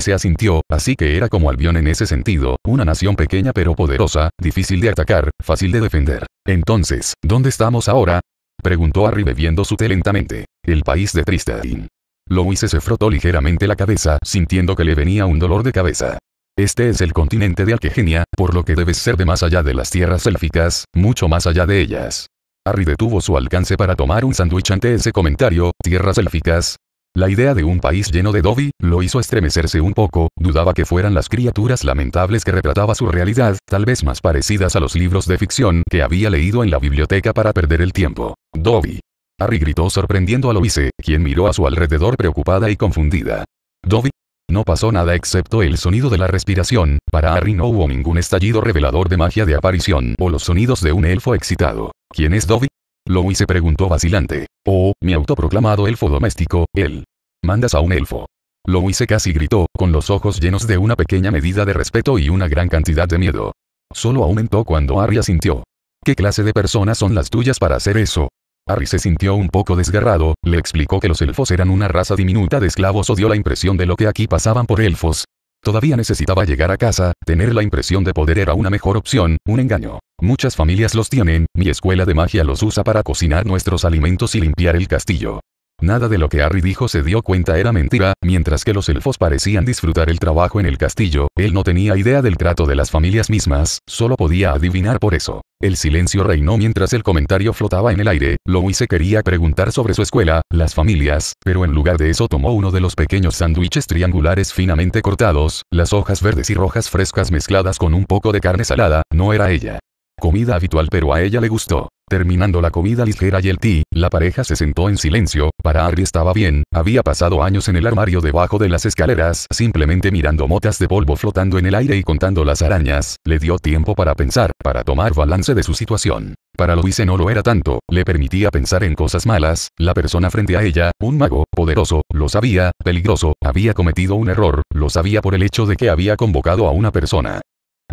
se asintió, así que era como Albion en ese sentido, una nación pequeña pero poderosa, difícil de atacar, fácil de defender. Entonces, ¿dónde estamos ahora? Preguntó Harry bebiendo su té lentamente. El país de Tristadín. Louise se frotó ligeramente la cabeza sintiendo que le venía un dolor de cabeza. Este es el continente de Alquegenia, por lo que debes ser de más allá de las tierras élficas, mucho más allá de ellas. Harry detuvo su alcance para tomar un sándwich ante ese comentario, tierras élficas. La idea de un país lleno de Dobby, lo hizo estremecerse un poco, dudaba que fueran las criaturas lamentables que retrataba su realidad, tal vez más parecidas a los libros de ficción que había leído en la biblioteca para perder el tiempo. Dobby. Harry gritó sorprendiendo a Loise, quien miró a su alrededor preocupada y confundida. Dobby. No pasó nada excepto el sonido de la respiración, para Harry no hubo ningún estallido revelador de magia de aparición o los sonidos de un elfo excitado. ¿Quién es Dobby? Loise preguntó vacilante. Oh, mi autoproclamado elfo doméstico, él. Mandas a un elfo. Loise casi gritó, con los ojos llenos de una pequeña medida de respeto y una gran cantidad de miedo. Solo aumentó cuando Harry asintió. ¿Qué clase de personas son las tuyas para hacer eso? Harry se sintió un poco desgarrado, le explicó que los elfos eran una raza diminuta de esclavos o dio la impresión de lo que aquí pasaban por elfos. Todavía necesitaba llegar a casa, tener la impresión de poder era una mejor opción, un engaño. Muchas familias los tienen, mi escuela de magia los usa para cocinar nuestros alimentos y limpiar el castillo. Nada de lo que Harry dijo se dio cuenta era mentira, mientras que los elfos parecían disfrutar el trabajo en el castillo, él no tenía idea del trato de las familias mismas, solo podía adivinar por eso. El silencio reinó mientras el comentario flotaba en el aire, se quería preguntar sobre su escuela, las familias, pero en lugar de eso tomó uno de los pequeños sándwiches triangulares finamente cortados, las hojas verdes y rojas frescas mezcladas con un poco de carne salada, no era ella. Comida habitual pero a ella le gustó. Terminando la comida ligera y el té, la pareja se sentó en silencio, para Ari estaba bien, había pasado años en el armario debajo de las escaleras, simplemente mirando motas de polvo flotando en el aire y contando las arañas, le dio tiempo para pensar, para tomar balance de su situación. Para Luise no lo era tanto, le permitía pensar en cosas malas, la persona frente a ella, un mago, poderoso, lo sabía, peligroso, había cometido un error, lo sabía por el hecho de que había convocado a una persona.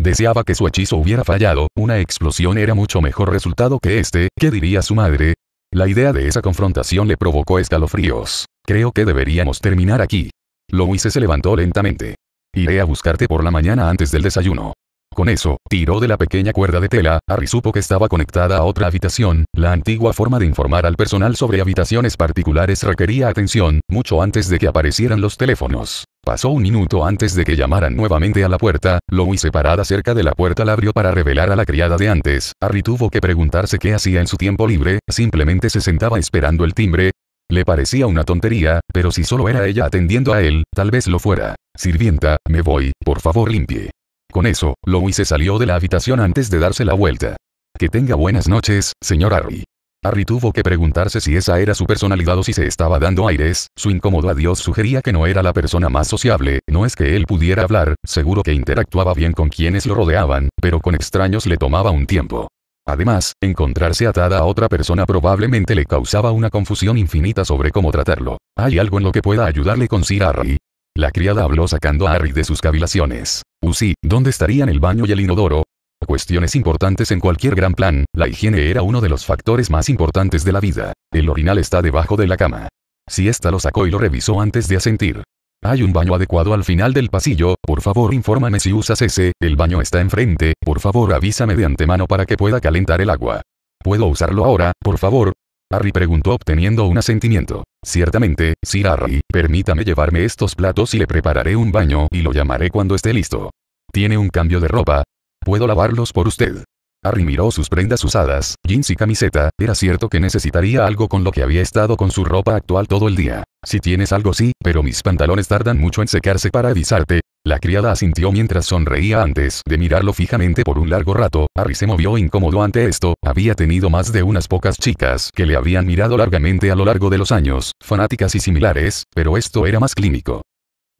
Deseaba que su hechizo hubiera fallado, una explosión era mucho mejor resultado que este, ¿qué diría su madre? La idea de esa confrontación le provocó escalofríos. Creo que deberíamos terminar aquí. Louis se levantó lentamente. Iré a buscarte por la mañana antes del desayuno. Con eso, tiró de la pequeña cuerda de tela, Harry supo que estaba conectada a otra habitación, la antigua forma de informar al personal sobre habitaciones particulares requería atención, mucho antes de que aparecieran los teléfonos. Pasó un minuto antes de que llamaran nuevamente a la puerta, Louis separada cerca de la puerta la abrió para revelar a la criada de antes. Harry tuvo que preguntarse qué hacía en su tiempo libre, simplemente se sentaba esperando el timbre. Le parecía una tontería, pero si solo era ella atendiendo a él, tal vez lo fuera. Sirvienta, me voy, por favor limpie. Con eso, Louis se salió de la habitación antes de darse la vuelta. Que tenga buenas noches, señor Harry. Harry tuvo que preguntarse si esa era su personalidad o si se estaba dando aires, su incómodo adiós sugería que no era la persona más sociable, no es que él pudiera hablar, seguro que interactuaba bien con quienes lo rodeaban, pero con extraños le tomaba un tiempo. Además, encontrarse atada a otra persona probablemente le causaba una confusión infinita sobre cómo tratarlo. ¿Hay algo en lo que pueda ayudarle con Sir Harry? La criada habló sacando a Harry de sus cavilaciones. Usi, ¿dónde estarían el baño y el inodoro? Cuestiones importantes en cualquier gran plan, la higiene era uno de los factores más importantes de la vida. El orinal está debajo de la cama. Si ésta lo sacó y lo revisó antes de asentir. Hay un baño adecuado al final del pasillo, por favor infórmame si usas ese, el baño está enfrente, por favor avísame de antemano para que pueda calentar el agua. ¿Puedo usarlo ahora, por favor? Harry preguntó obteniendo un asentimiento. Ciertamente, Sir Harry, permítame llevarme estos platos y le prepararé un baño y lo llamaré cuando esté listo. Tiene un cambio de ropa, Puedo lavarlos por usted. Harry miró sus prendas usadas, jeans y camiseta, era cierto que necesitaría algo con lo que había estado con su ropa actual todo el día. Si tienes algo sí, pero mis pantalones tardan mucho en secarse para avisarte. La criada asintió mientras sonreía antes de mirarlo fijamente por un largo rato, Harry se movió incómodo ante esto, había tenido más de unas pocas chicas que le habían mirado largamente a lo largo de los años, fanáticas y similares, pero esto era más clínico.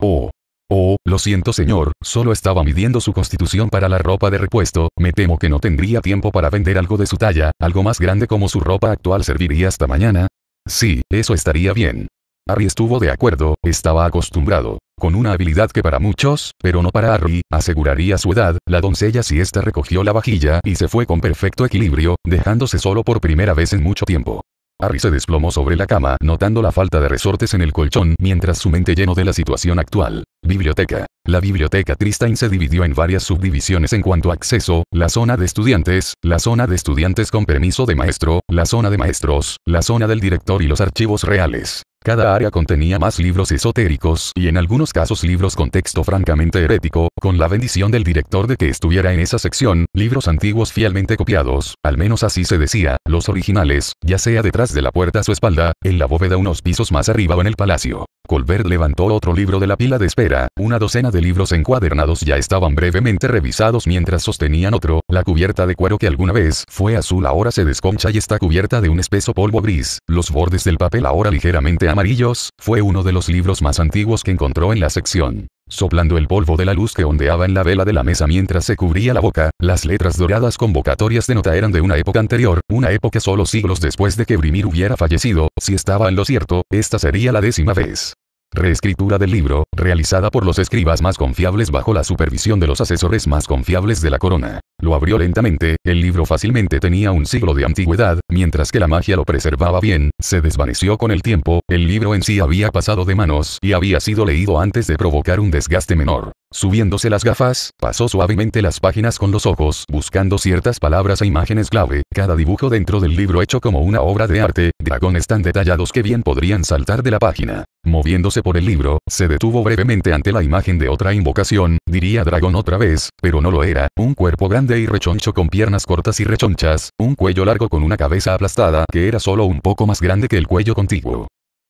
Oh, Oh, lo siento señor, solo estaba midiendo su constitución para la ropa de repuesto, me temo que no tendría tiempo para vender algo de su talla, algo más grande como su ropa actual serviría hasta mañana. Sí, eso estaría bien. Harry estuvo de acuerdo, estaba acostumbrado. Con una habilidad que para muchos, pero no para Harry, aseguraría su edad, la doncella si esta recogió la vajilla y se fue con perfecto equilibrio, dejándose solo por primera vez en mucho tiempo. Harry se desplomó sobre la cama, notando la falta de resortes en el colchón mientras su mente llenó de la situación actual. Biblioteca. La biblioteca Tristain se dividió en varias subdivisiones en cuanto a acceso, la zona de estudiantes, la zona de estudiantes con permiso de maestro, la zona de maestros, la zona del director y los archivos reales. Cada área contenía más libros esotéricos y en algunos casos libros con texto francamente herético, con la bendición del director de que estuviera en esa sección, libros antiguos fielmente copiados, al menos así se decía, los originales, ya sea detrás de la puerta a su espalda, en la bóveda unos pisos más arriba o en el palacio. Colbert levantó otro libro de la pila de espera, una docena de libros encuadernados ya estaban brevemente revisados mientras sostenían otro, la cubierta de cuero que alguna vez fue azul ahora se desconcha y está cubierta de un espeso polvo gris, los bordes del papel ahora ligeramente amarillos, fue uno de los libros más antiguos que encontró en la sección soplando el polvo de la luz que ondeaba en la vela de la mesa mientras se cubría la boca, las letras doradas convocatorias de nota eran de una época anterior, una época solo siglos después de que Brimir hubiera fallecido, si estaba en lo cierto, esta sería la décima vez. Reescritura del libro, realizada por los escribas más confiables bajo la supervisión de los asesores más confiables de la corona. Lo abrió lentamente, el libro fácilmente tenía un siglo de antigüedad, mientras que la magia lo preservaba bien, se desvaneció con el tiempo, el libro en sí había pasado de manos y había sido leído antes de provocar un desgaste menor. Subiéndose las gafas, pasó suavemente las páginas con los ojos, buscando ciertas palabras e imágenes clave, cada dibujo dentro del libro hecho como una obra de arte, dragones tan detallados que bien podrían saltar de la página. Moviéndose por el libro, se detuvo brevemente ante la imagen de otra invocación, diría dragón otra vez, pero no lo era, un cuerpo grande y rechoncho con piernas cortas y rechonchas, un cuello largo con una cabeza aplastada que era solo un poco más grande que el cuello contiguo.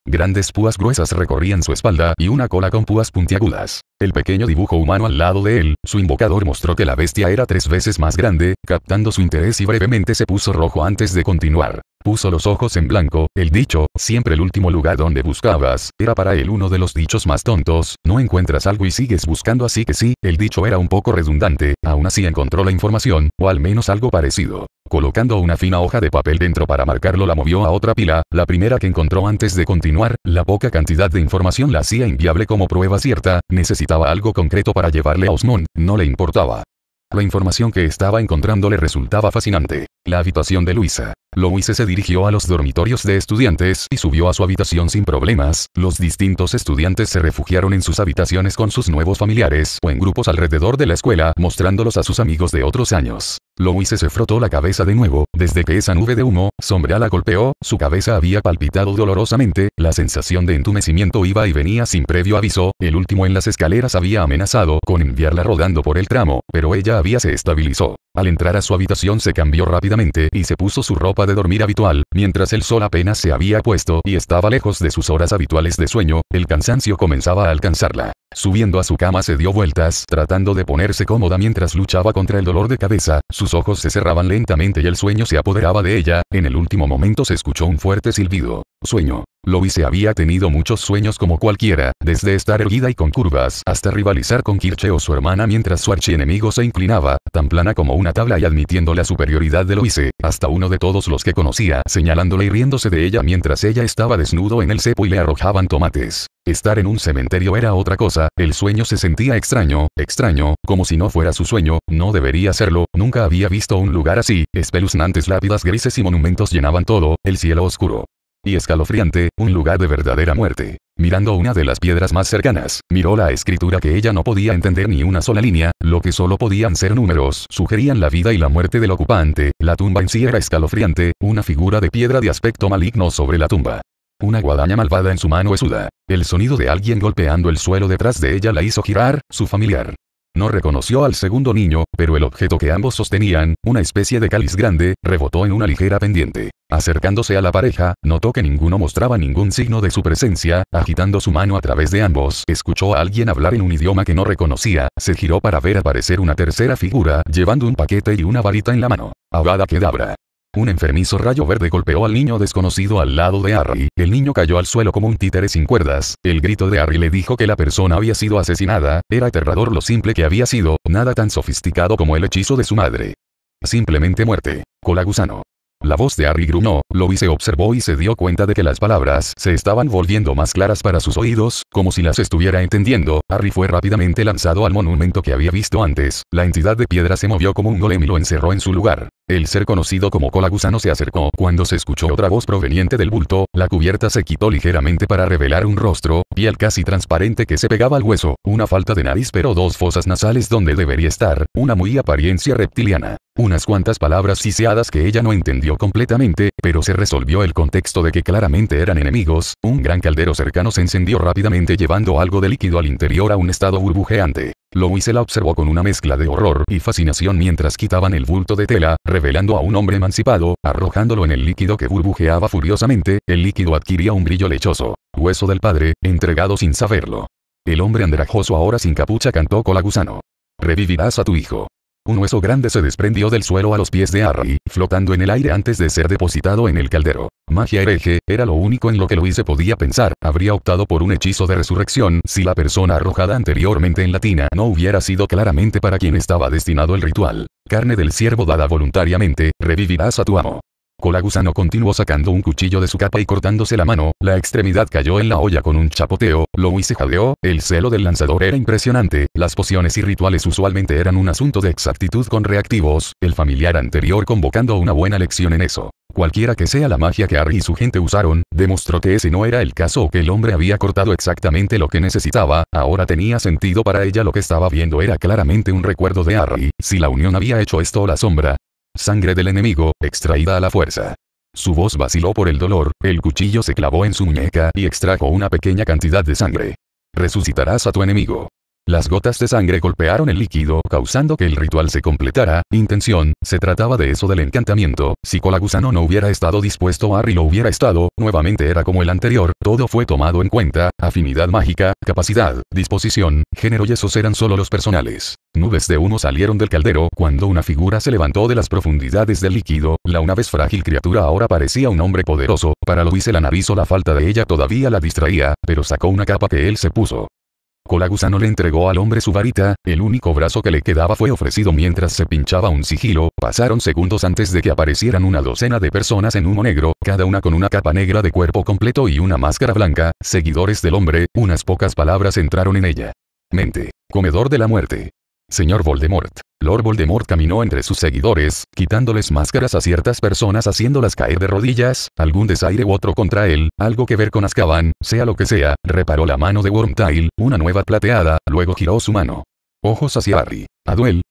Grandes púas gruesas recorrían su espalda y una cola con púas puntiagudas. El pequeño dibujo humano al lado de él, su invocador mostró que la bestia era tres veces más grande, captando su interés y brevemente se puso rojo antes de continuar. Puso los ojos en blanco, el dicho, siempre el último lugar donde buscabas, era para él uno de los dichos más tontos, no encuentras algo y sigues buscando así que sí, el dicho era un poco redundante, aún así encontró la información, o al menos algo parecido. Colocando una fina hoja de papel dentro para marcarlo la movió a otra pila, la primera que encontró antes de continuar, la poca cantidad de información la hacía inviable como prueba cierta, necesitaba algo concreto para llevarle a Osmond, no le importaba. La información que estaba encontrando le resultaba fascinante. La habitación de Luisa. Louise se dirigió a los dormitorios de estudiantes y subió a su habitación sin problemas, los distintos estudiantes se refugiaron en sus habitaciones con sus nuevos familiares o en grupos alrededor de la escuela mostrándolos a sus amigos de otros años. Louise se frotó la cabeza de nuevo, desde que esa nube de humo, sombra la golpeó, su cabeza había palpitado dolorosamente, la sensación de entumecimiento iba y venía sin previo aviso, el último en las escaleras había amenazado con enviarla rodando por el tramo, pero ella había se estabilizó. Al entrar a su habitación se cambió rápidamente y se puso su ropa de dormir habitual, mientras el sol apenas se había puesto y estaba lejos de sus horas habituales de sueño, el cansancio comenzaba a alcanzarla. Subiendo a su cama se dio vueltas tratando de ponerse cómoda mientras luchaba contra el dolor de cabeza, sus ojos se cerraban lentamente y el sueño se apoderaba de ella, en el último momento se escuchó un fuerte silbido. Sueño. Loise había tenido muchos sueños como cualquiera, desde estar erguida y con curvas hasta rivalizar con Kirche o su hermana mientras su archienemigo se inclinaba, tan plana como una tabla y admitiendo la superioridad de hice hasta uno de todos los que conocía, señalándole y riéndose de ella mientras ella estaba desnudo en el cepo y le arrojaban tomates. Estar en un cementerio era otra cosa el sueño se sentía extraño, extraño, como si no fuera su sueño, no debería serlo, nunca había visto un lugar así, espeluznantes lápidas grises y monumentos llenaban todo, el cielo oscuro. Y escalofriante, un lugar de verdadera muerte. Mirando una de las piedras más cercanas, miró la escritura que ella no podía entender ni una sola línea, lo que solo podían ser números, sugerían la vida y la muerte del ocupante, la tumba en sí era escalofriante, una figura de piedra de aspecto maligno sobre la tumba. Una guadaña malvada en su mano esuda. El sonido de alguien golpeando el suelo detrás de ella la hizo girar, su familiar. No reconoció al segundo niño, pero el objeto que ambos sostenían, una especie de cáliz grande, rebotó en una ligera pendiente. Acercándose a la pareja, notó que ninguno mostraba ningún signo de su presencia, agitando su mano a través de ambos, escuchó a alguien hablar en un idioma que no reconocía, se giró para ver aparecer una tercera figura, llevando un paquete y una varita en la mano. que quedabra. Un enfermizo rayo verde golpeó al niño desconocido al lado de Harry. El niño cayó al suelo como un títere sin cuerdas. El grito de Harry le dijo que la persona había sido asesinada. Era aterrador lo simple que había sido, nada tan sofisticado como el hechizo de su madre. Simplemente muerte. Cola gusano. La voz de Harry gruñó, vi se observó y se dio cuenta de que las palabras se estaban volviendo más claras para sus oídos, como si las estuviera entendiendo, Harry fue rápidamente lanzado al monumento que había visto antes, la entidad de piedra se movió como un golem y lo encerró en su lugar. El ser conocido como cola gusano se acercó cuando se escuchó otra voz proveniente del bulto, la cubierta se quitó ligeramente para revelar un rostro, piel casi transparente que se pegaba al hueso, una falta de nariz pero dos fosas nasales donde debería estar, una muy apariencia reptiliana unas cuantas palabras siseadas que ella no entendió completamente, pero se resolvió el contexto de que claramente eran enemigos, un gran caldero cercano se encendió rápidamente llevando algo de líquido al interior a un estado burbujeante. se la observó con una mezcla de horror y fascinación mientras quitaban el bulto de tela, revelando a un hombre emancipado, arrojándolo en el líquido que burbujeaba furiosamente, el líquido adquiría un brillo lechoso. Hueso del padre, entregado sin saberlo. El hombre andrajoso ahora sin capucha cantó la gusano. Revivirás a tu hijo. Un hueso grande se desprendió del suelo a los pies de Harry, flotando en el aire antes de ser depositado en el caldero. Magia hereje, era lo único en lo que se podía pensar, habría optado por un hechizo de resurrección si la persona arrojada anteriormente en la tina no hubiera sido claramente para quien estaba destinado el ritual. Carne del siervo dada voluntariamente, revivirás a tu amo gusano continuó sacando un cuchillo de su capa y cortándose la mano, la extremidad cayó en la olla con un chapoteo, Louis se jadeó, el celo del lanzador era impresionante, las pociones y rituales usualmente eran un asunto de exactitud con reactivos, el familiar anterior convocando una buena lección en eso. Cualquiera que sea la magia que Harry y su gente usaron, demostró que ese no era el caso o que el hombre había cortado exactamente lo que necesitaba, ahora tenía sentido para ella lo que estaba viendo era claramente un recuerdo de Harry, si la unión había hecho esto o la sombra, sangre del enemigo, extraída a la fuerza. Su voz vaciló por el dolor, el cuchillo se clavó en su muñeca y extrajo una pequeña cantidad de sangre. Resucitarás a tu enemigo. Las gotas de sangre golpearon el líquido causando que el ritual se completara, intención, se trataba de eso del encantamiento, si Colagusano no hubiera estado dispuesto Harry lo hubiera estado, nuevamente era como el anterior, todo fue tomado en cuenta, afinidad mágica, capacidad, disposición, género y esos eran solo los personales. Nubes de humo salieron del caldero cuando una figura se levantó de las profundidades del líquido, la una vez frágil criatura ahora parecía un hombre poderoso, para Luis el nariz la falta de ella todavía la distraía, pero sacó una capa que él se puso gusano le entregó al hombre su varita, el único brazo que le quedaba fue ofrecido mientras se pinchaba un sigilo, pasaron segundos antes de que aparecieran una docena de personas en humo negro, cada una con una capa negra de cuerpo completo y una máscara blanca, seguidores del hombre, unas pocas palabras entraron en ella. Mente. Comedor de la muerte. Señor Voldemort. Lord Voldemort caminó entre sus seguidores, quitándoles máscaras a ciertas personas haciéndolas caer de rodillas, algún desaire u otro contra él, algo que ver con Azkaban, sea lo que sea, reparó la mano de Wormtail, una nueva plateada, luego giró su mano. Ojos hacia Harry. Aduel.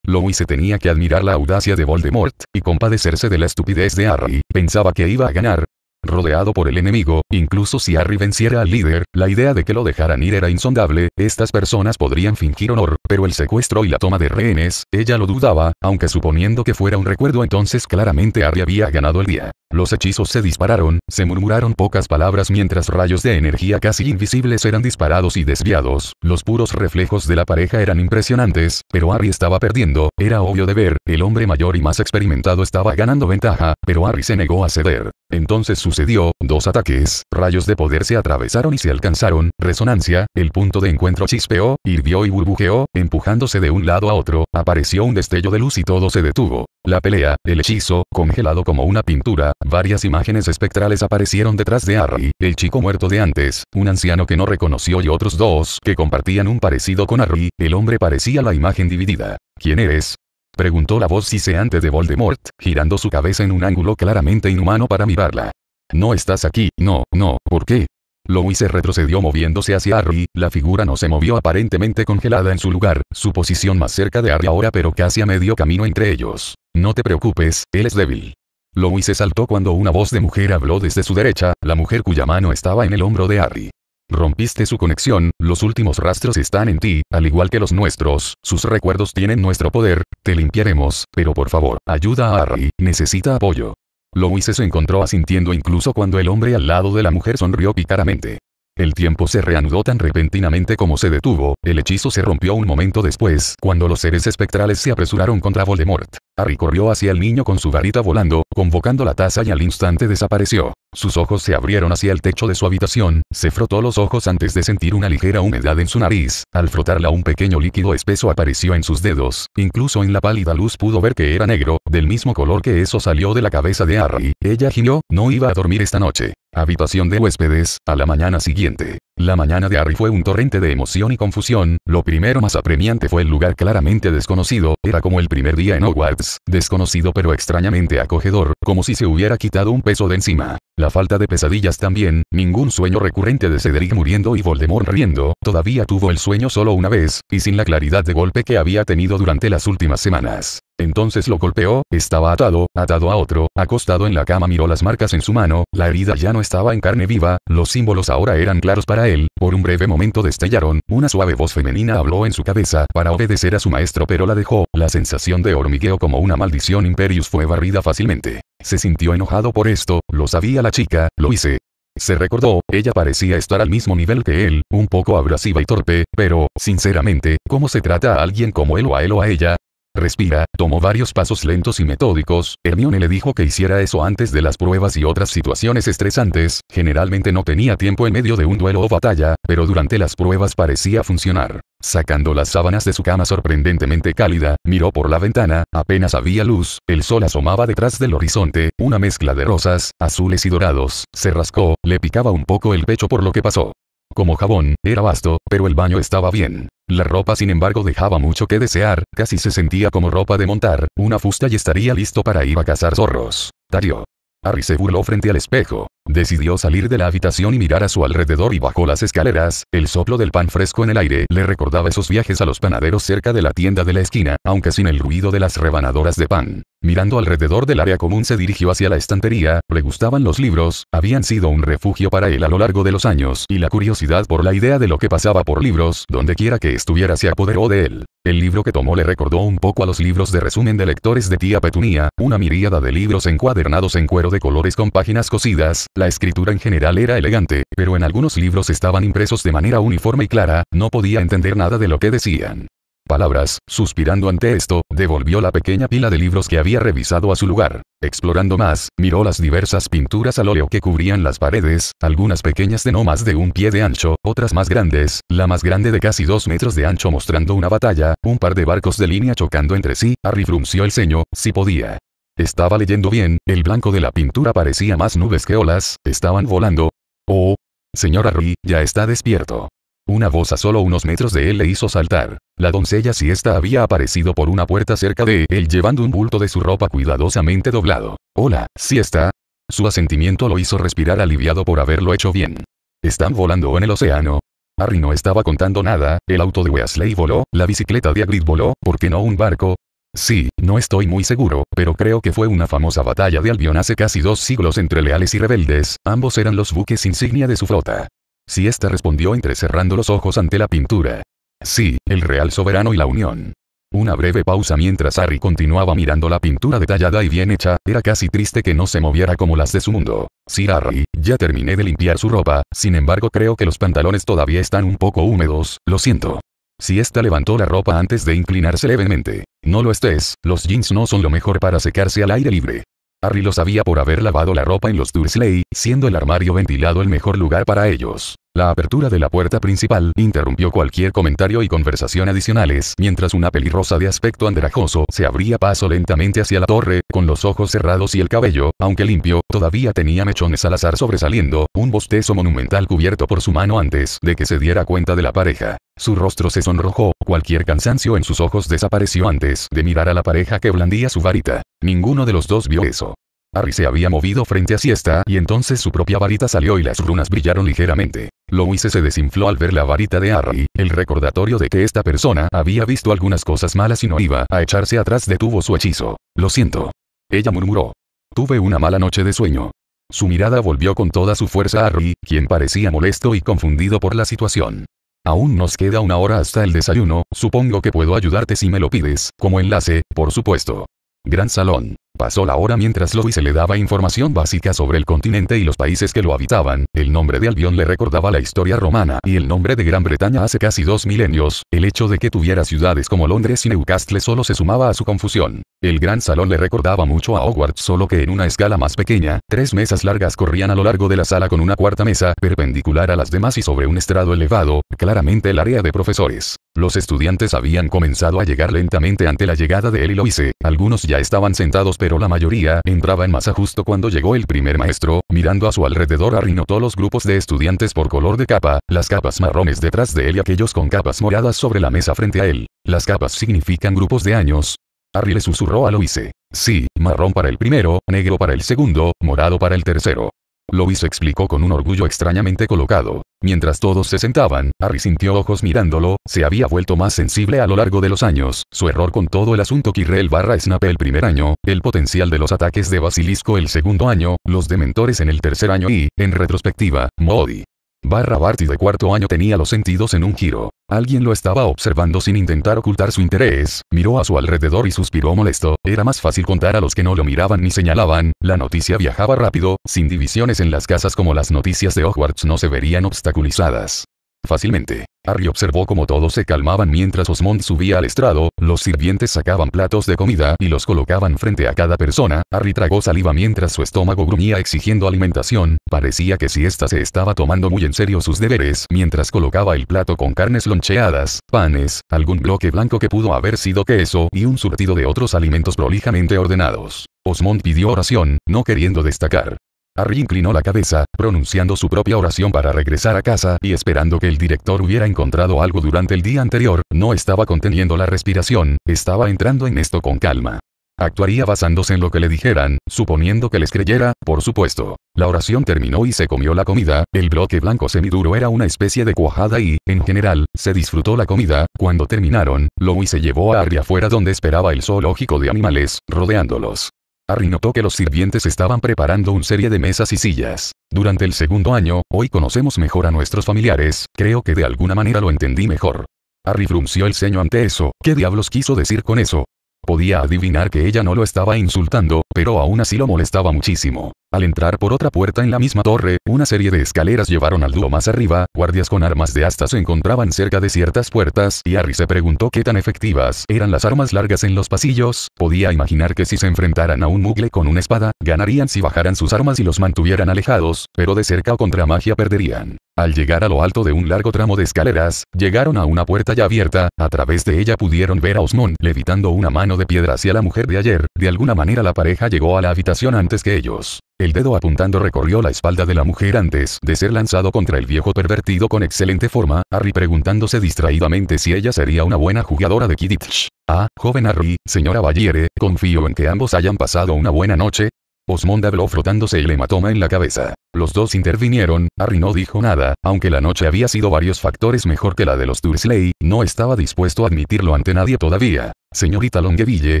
se tenía que admirar la audacia de Voldemort, y compadecerse de la estupidez de Harry, pensaba que iba a ganar, rodeado por el enemigo, incluso si Harry venciera al líder, la idea de que lo dejaran ir era insondable, estas personas podrían fingir honor, pero el secuestro y la toma de rehenes, ella lo dudaba, aunque suponiendo que fuera un recuerdo entonces claramente Harry había ganado el día. Los hechizos se dispararon, se murmuraron pocas palabras mientras rayos de energía casi invisibles eran disparados y desviados. Los puros reflejos de la pareja eran impresionantes, pero Harry estaba perdiendo, era obvio de ver, el hombre mayor y más experimentado estaba ganando ventaja, pero Harry se negó a ceder. Entonces sucedió, dos ataques, rayos de poder se atravesaron y se alcanzaron, resonancia, el punto de encuentro chispeó, hirvió y burbujeó, empujándose de un lado a otro, apareció un destello de luz y todo se detuvo. La pelea, el hechizo, congelado como una pintura, Varias imágenes espectrales aparecieron detrás de Harry, el chico muerto de antes, un anciano que no reconoció y otros dos que compartían un parecido con Harry, el hombre parecía la imagen dividida. ¿Quién eres? Preguntó la voz siseante de Voldemort, girando su cabeza en un ángulo claramente inhumano para mirarla. No estás aquí, no, no, ¿por qué? Louis se retrocedió moviéndose hacia Harry, la figura no se movió aparentemente congelada en su lugar, su posición más cerca de Harry ahora pero casi a medio camino entre ellos. No te preocupes, él es débil. Louis se saltó cuando una voz de mujer habló desde su derecha, la mujer cuya mano estaba en el hombro de Harry. Rompiste su conexión, los últimos rastros están en ti, al igual que los nuestros, sus recuerdos tienen nuestro poder, te limpiaremos, pero por favor, ayuda a Harry, necesita apoyo. Louis se encontró asintiendo incluso cuando el hombre al lado de la mujer sonrió picaramente. El tiempo se reanudó tan repentinamente como se detuvo, el hechizo se rompió un momento después, cuando los seres espectrales se apresuraron contra Voldemort. Harry corrió hacia el niño con su varita volando, convocando la taza y al instante desapareció. Sus ojos se abrieron hacia el techo de su habitación, se frotó los ojos antes de sentir una ligera humedad en su nariz. Al frotarla un pequeño líquido espeso apareció en sus dedos. Incluso en la pálida luz pudo ver que era negro, del mismo color que eso salió de la cabeza de Harry. Ella gimió, no iba a dormir esta noche. Habitación de huéspedes, a la mañana siguiente. La mañana de Harry fue un torrente de emoción y confusión, lo primero más apremiante fue el lugar claramente desconocido, era como el primer día en Hogwarts, desconocido pero extrañamente acogedor, como si se hubiera quitado un peso de encima. La falta de pesadillas también, ningún sueño recurrente de Cedric muriendo y Voldemort riendo, todavía tuvo el sueño solo una vez, y sin la claridad de golpe que había tenido durante las últimas semanas. Entonces lo golpeó, estaba atado, atado a otro, acostado en la cama miró las marcas en su mano, la herida ya no estaba en carne viva, los símbolos ahora eran claros para él, por un breve momento destellaron, una suave voz femenina habló en su cabeza para obedecer a su maestro pero la dejó, la sensación de hormigueo como una maldición imperius fue barrida fácilmente. Se sintió enojado por esto, lo sabía la chica, lo hice, se recordó, ella parecía estar al mismo nivel que él, un poco abrasiva y torpe, pero, sinceramente, ¿cómo se trata a alguien como él o a él o a ella? Respira, tomó varios pasos lentos y metódicos, Hermione le dijo que hiciera eso antes de las pruebas y otras situaciones estresantes, generalmente no tenía tiempo en medio de un duelo o batalla, pero durante las pruebas parecía funcionar. Sacando las sábanas de su cama sorprendentemente cálida, miró por la ventana, apenas había luz, el sol asomaba detrás del horizonte, una mezcla de rosas, azules y dorados, se rascó, le picaba un poco el pecho por lo que pasó como jabón, era vasto, pero el baño estaba bien. La ropa sin embargo dejaba mucho que desear, casi se sentía como ropa de montar, una fusta y estaría listo para ir a cazar zorros. Tario. Harry se burló frente al espejo. Decidió salir de la habitación y mirar a su alrededor y bajó las escaleras, el soplo del pan fresco en el aire le recordaba esos viajes a los panaderos cerca de la tienda de la esquina, aunque sin el ruido de las rebanadoras de pan. Mirando alrededor del área común se dirigió hacia la estantería, le gustaban los libros, habían sido un refugio para él a lo largo de los años, y la curiosidad por la idea de lo que pasaba por libros, dondequiera que estuviera se apoderó de él. El libro que tomó le recordó un poco a los libros de resumen de lectores de tía Petunía, una miríada de libros encuadernados en cuero de colores con páginas cosidas, la escritura en general era elegante, pero en algunos libros estaban impresos de manera uniforme y clara, no podía entender nada de lo que decían palabras, suspirando ante esto, devolvió la pequeña pila de libros que había revisado a su lugar. Explorando más, miró las diversas pinturas al óleo que cubrían las paredes, algunas pequeñas de no más de un pie de ancho, otras más grandes, la más grande de casi dos metros de ancho mostrando una batalla, un par de barcos de línea chocando entre sí, Harry frunció el ceño, si podía. Estaba leyendo bien, el blanco de la pintura parecía más nubes que olas, estaban volando. Oh, señor Harry, ya está despierto. Una voz a solo unos metros de él le hizo saltar. La doncella siesta había aparecido por una puerta cerca de él llevando un bulto de su ropa cuidadosamente doblado. Hola, siesta. Su asentimiento lo hizo respirar aliviado por haberlo hecho bien. Están volando en el océano. Harry no estaba contando nada, el auto de Wesley voló, la bicicleta de Agrid voló, ¿por qué no un barco? Sí, no estoy muy seguro, pero creo que fue una famosa batalla de Albion hace casi dos siglos entre leales y rebeldes, ambos eran los buques insignia de su flota. Si ésta este respondió entrecerrando los ojos ante la pintura. Sí, el Real Soberano y la Unión. Una breve pausa mientras Harry continuaba mirando la pintura detallada y bien hecha, era casi triste que no se moviera como las de su mundo. Sí Harry, ya terminé de limpiar su ropa, sin embargo creo que los pantalones todavía están un poco húmedos, lo siento. Si esta levantó la ropa antes de inclinarse levemente. No lo estés, los jeans no son lo mejor para secarse al aire libre. Harry lo sabía por haber lavado la ropa en los Dursley, siendo el armario ventilado el mejor lugar para ellos. La apertura de la puerta principal interrumpió cualquier comentario y conversación adicionales, mientras una pelirrosa de aspecto andrajoso se abría paso lentamente hacia la torre, con los ojos cerrados y el cabello, aunque limpio, todavía tenía mechones al azar sobresaliendo, un bostezo monumental cubierto por su mano antes de que se diera cuenta de la pareja. Su rostro se sonrojó, cualquier cansancio en sus ojos desapareció antes de mirar a la pareja que blandía su varita. Ninguno de los dos vio eso. Harry se había movido frente a siesta y entonces su propia varita salió y las runas brillaron ligeramente. Louise se desinfló al ver la varita de Harry, el recordatorio de que esta persona había visto algunas cosas malas y no iba a echarse atrás detuvo su hechizo. Lo siento. Ella murmuró. Tuve una mala noche de sueño. Su mirada volvió con toda su fuerza a Harry, quien parecía molesto y confundido por la situación. Aún nos queda una hora hasta el desayuno, supongo que puedo ayudarte si me lo pides, como enlace, por supuesto. Gran salón. Pasó la hora mientras Louis le daba información básica sobre el continente y los países que lo habitaban, el nombre de Albion le recordaba la historia romana y el nombre de Gran Bretaña hace casi dos milenios, el hecho de que tuviera ciudades como Londres y Newcastle solo se sumaba a su confusión. El gran salón le recordaba mucho a Hogwarts solo que en una escala más pequeña, tres mesas largas corrían a lo largo de la sala con una cuarta mesa perpendicular a las demás y sobre un estrado elevado, claramente el área de profesores. Los estudiantes habían comenzado a llegar lentamente ante la llegada de él y Loise, algunos ya estaban sentados pero la mayoría entraba en masa justo cuando llegó el primer maestro, mirando a su alrededor notó los grupos de estudiantes por color de capa, las capas marrones detrás de él y aquellos con capas moradas sobre la mesa frente a él. Las capas significan grupos de años. Harry le susurró a Loise. Sí, marrón para el primero, negro para el segundo, morado para el tercero. Lois explicó con un orgullo extrañamente colocado. Mientras todos se sentaban, Harry sintió ojos mirándolo, se había vuelto más sensible a lo largo de los años, su error con todo el asunto Kirrell barra Snape el primer año, el potencial de los ataques de Basilisco el segundo año, los dementores en el tercer año y, en retrospectiva, Modi. Barra Barty de cuarto año tenía los sentidos en un giro. Alguien lo estaba observando sin intentar ocultar su interés, miró a su alrededor y suspiró molesto, era más fácil contar a los que no lo miraban ni señalaban, la noticia viajaba rápido, sin divisiones en las casas como las noticias de Hogwarts no se verían obstaculizadas fácilmente. Harry observó cómo todos se calmaban mientras Osmond subía al estrado, los sirvientes sacaban platos de comida y los colocaban frente a cada persona, Harry tragó saliva mientras su estómago gruñía exigiendo alimentación, parecía que si ésta se estaba tomando muy en serio sus deberes mientras colocaba el plato con carnes loncheadas, panes, algún bloque blanco que pudo haber sido queso y un surtido de otros alimentos prolijamente ordenados. Osmond pidió oración, no queriendo destacar. Harry inclinó la cabeza, pronunciando su propia oración para regresar a casa y esperando que el director hubiera encontrado algo durante el día anterior, no estaba conteniendo la respiración, estaba entrando en esto con calma. Actuaría basándose en lo que le dijeran, suponiendo que les creyera, por supuesto. La oración terminó y se comió la comida, el bloque blanco semiduro era una especie de cuajada y, en general, se disfrutó la comida, cuando terminaron, Louis se llevó a Harry afuera donde esperaba el zoológico de animales, rodeándolos. Harry notó que los sirvientes estaban preparando un serie de mesas y sillas. Durante el segundo año, hoy conocemos mejor a nuestros familiares, creo que de alguna manera lo entendí mejor. Harry frunció el ceño ante eso, ¿qué diablos quiso decir con eso? Podía adivinar que ella no lo estaba insultando, pero aún así lo molestaba muchísimo. Al entrar por otra puerta en la misma torre, una serie de escaleras llevaron al dúo más arriba, guardias con armas de asta se encontraban cerca de ciertas puertas, y Harry se preguntó qué tan efectivas eran las armas largas en los pasillos, podía imaginar que si se enfrentaran a un mugle con una espada, ganarían si bajaran sus armas y los mantuvieran alejados, pero de cerca o contra magia perderían. Al llegar a lo alto de un largo tramo de escaleras, llegaron a una puerta ya abierta, a través de ella pudieron ver a Osmond levitando una mano de piedra hacia la mujer de ayer, de alguna manera la pareja llegó a la habitación antes que ellos. El dedo apuntando recorrió la espalda de la mujer antes de ser lanzado contra el viejo pervertido con excelente forma, Harry preguntándose distraídamente si ella sería una buena jugadora de Kidditch. Ah, joven Harry, señora Valliere, confío en que ambos hayan pasado una buena noche, Osmond habló frotándose el hematoma en la cabeza. Los dos intervinieron, Harry no dijo nada, aunque la noche había sido varios factores mejor que la de los Dursley, no estaba dispuesto a admitirlo ante nadie todavía. Señorita Longueville,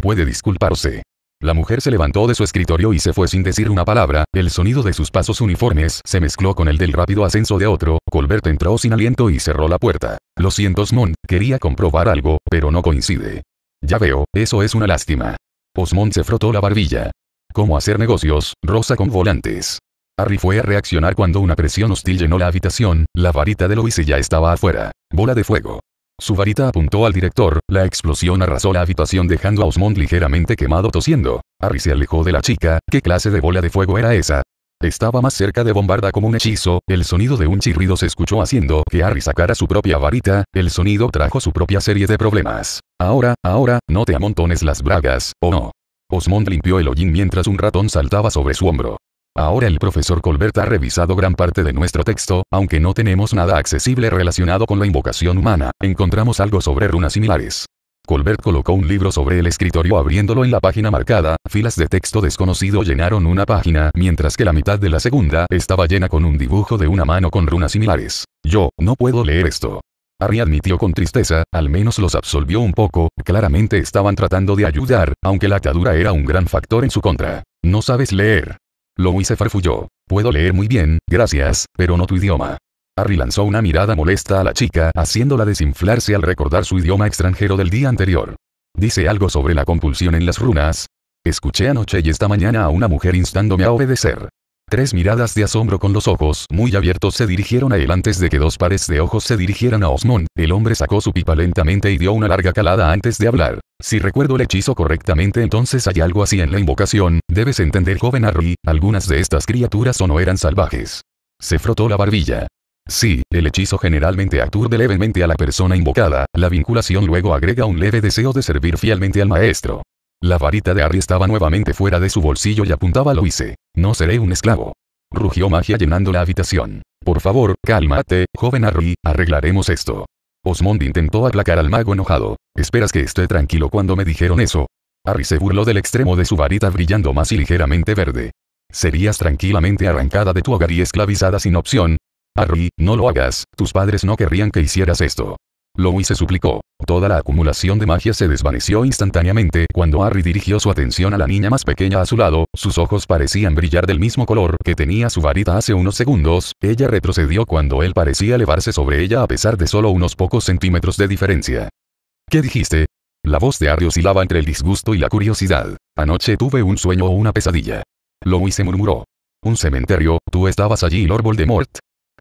puede disculparse. La mujer se levantó de su escritorio y se fue sin decir una palabra, el sonido de sus pasos uniformes se mezcló con el del rápido ascenso de otro, Colbert entró sin aliento y cerró la puerta. Lo siento Osmond, quería comprobar algo, pero no coincide. Ya veo, eso es una lástima. Osmond se frotó la barbilla. Cómo hacer negocios, rosa con volantes. Harry fue a reaccionar cuando una presión hostil llenó la habitación, la varita de Lois ya estaba afuera. Bola de fuego. Su varita apuntó al director, la explosión arrasó la habitación dejando a Osmond ligeramente quemado tosiendo. Harry se alejó de la chica, ¿qué clase de bola de fuego era esa? Estaba más cerca de Bombarda como un hechizo, el sonido de un chirrido se escuchó haciendo que Harry sacara su propia varita, el sonido trajo su propia serie de problemas. Ahora, ahora, no te amontones las bragas, ¿o no? Osmond limpió el hollín mientras un ratón saltaba sobre su hombro. Ahora el profesor Colbert ha revisado gran parte de nuestro texto, aunque no tenemos nada accesible relacionado con la invocación humana, encontramos algo sobre runas similares. Colbert colocó un libro sobre el escritorio abriéndolo en la página marcada, filas de texto desconocido llenaron una página, mientras que la mitad de la segunda estaba llena con un dibujo de una mano con runas similares. Yo, no puedo leer esto. Harry admitió con tristeza, al menos los absolvió un poco, claramente estaban tratando de ayudar, aunque la atadura era un gran factor en su contra. No sabes leer. Lo hice farfulló. Puedo leer muy bien, gracias, pero no tu idioma. Harry lanzó una mirada molesta a la chica, haciéndola desinflarse al recordar su idioma extranjero del día anterior. Dice algo sobre la compulsión en las runas. Escuché anoche y esta mañana a una mujer instándome a obedecer. Tres miradas de asombro con los ojos muy abiertos se dirigieron a él antes de que dos pares de ojos se dirigieran a Osmond. El hombre sacó su pipa lentamente y dio una larga calada antes de hablar. Si recuerdo el hechizo correctamente entonces hay algo así en la invocación, debes entender joven Harry, algunas de estas criaturas o no eran salvajes. Se frotó la barbilla. Sí, el hechizo generalmente aturde levemente a la persona invocada, la vinculación luego agrega un leve deseo de servir fielmente al maestro. La varita de Harry estaba nuevamente fuera de su bolsillo y apuntaba a Luise. No seré un esclavo. Rugió magia llenando la habitación. Por favor, cálmate, joven Harry, arreglaremos esto. Osmond intentó aplacar al mago enojado. ¿Esperas que esté tranquilo cuando me dijeron eso? Harry se burló del extremo de su varita brillando más y ligeramente verde. Serías tranquilamente arrancada de tu hogar y esclavizada sin opción. Harry, no lo hagas, tus padres no querrían que hicieras esto. Louis se suplicó. Toda la acumulación de magia se desvaneció instantáneamente cuando Harry dirigió su atención a la niña más pequeña a su lado, sus ojos parecían brillar del mismo color que tenía su varita hace unos segundos, ella retrocedió cuando él parecía elevarse sobre ella a pesar de solo unos pocos centímetros de diferencia. ¿Qué dijiste? La voz de Harry oscilaba entre el disgusto y la curiosidad. Anoche tuve un sueño o una pesadilla. Louis se murmuró. Un cementerio, tú estabas allí, de Voldemort,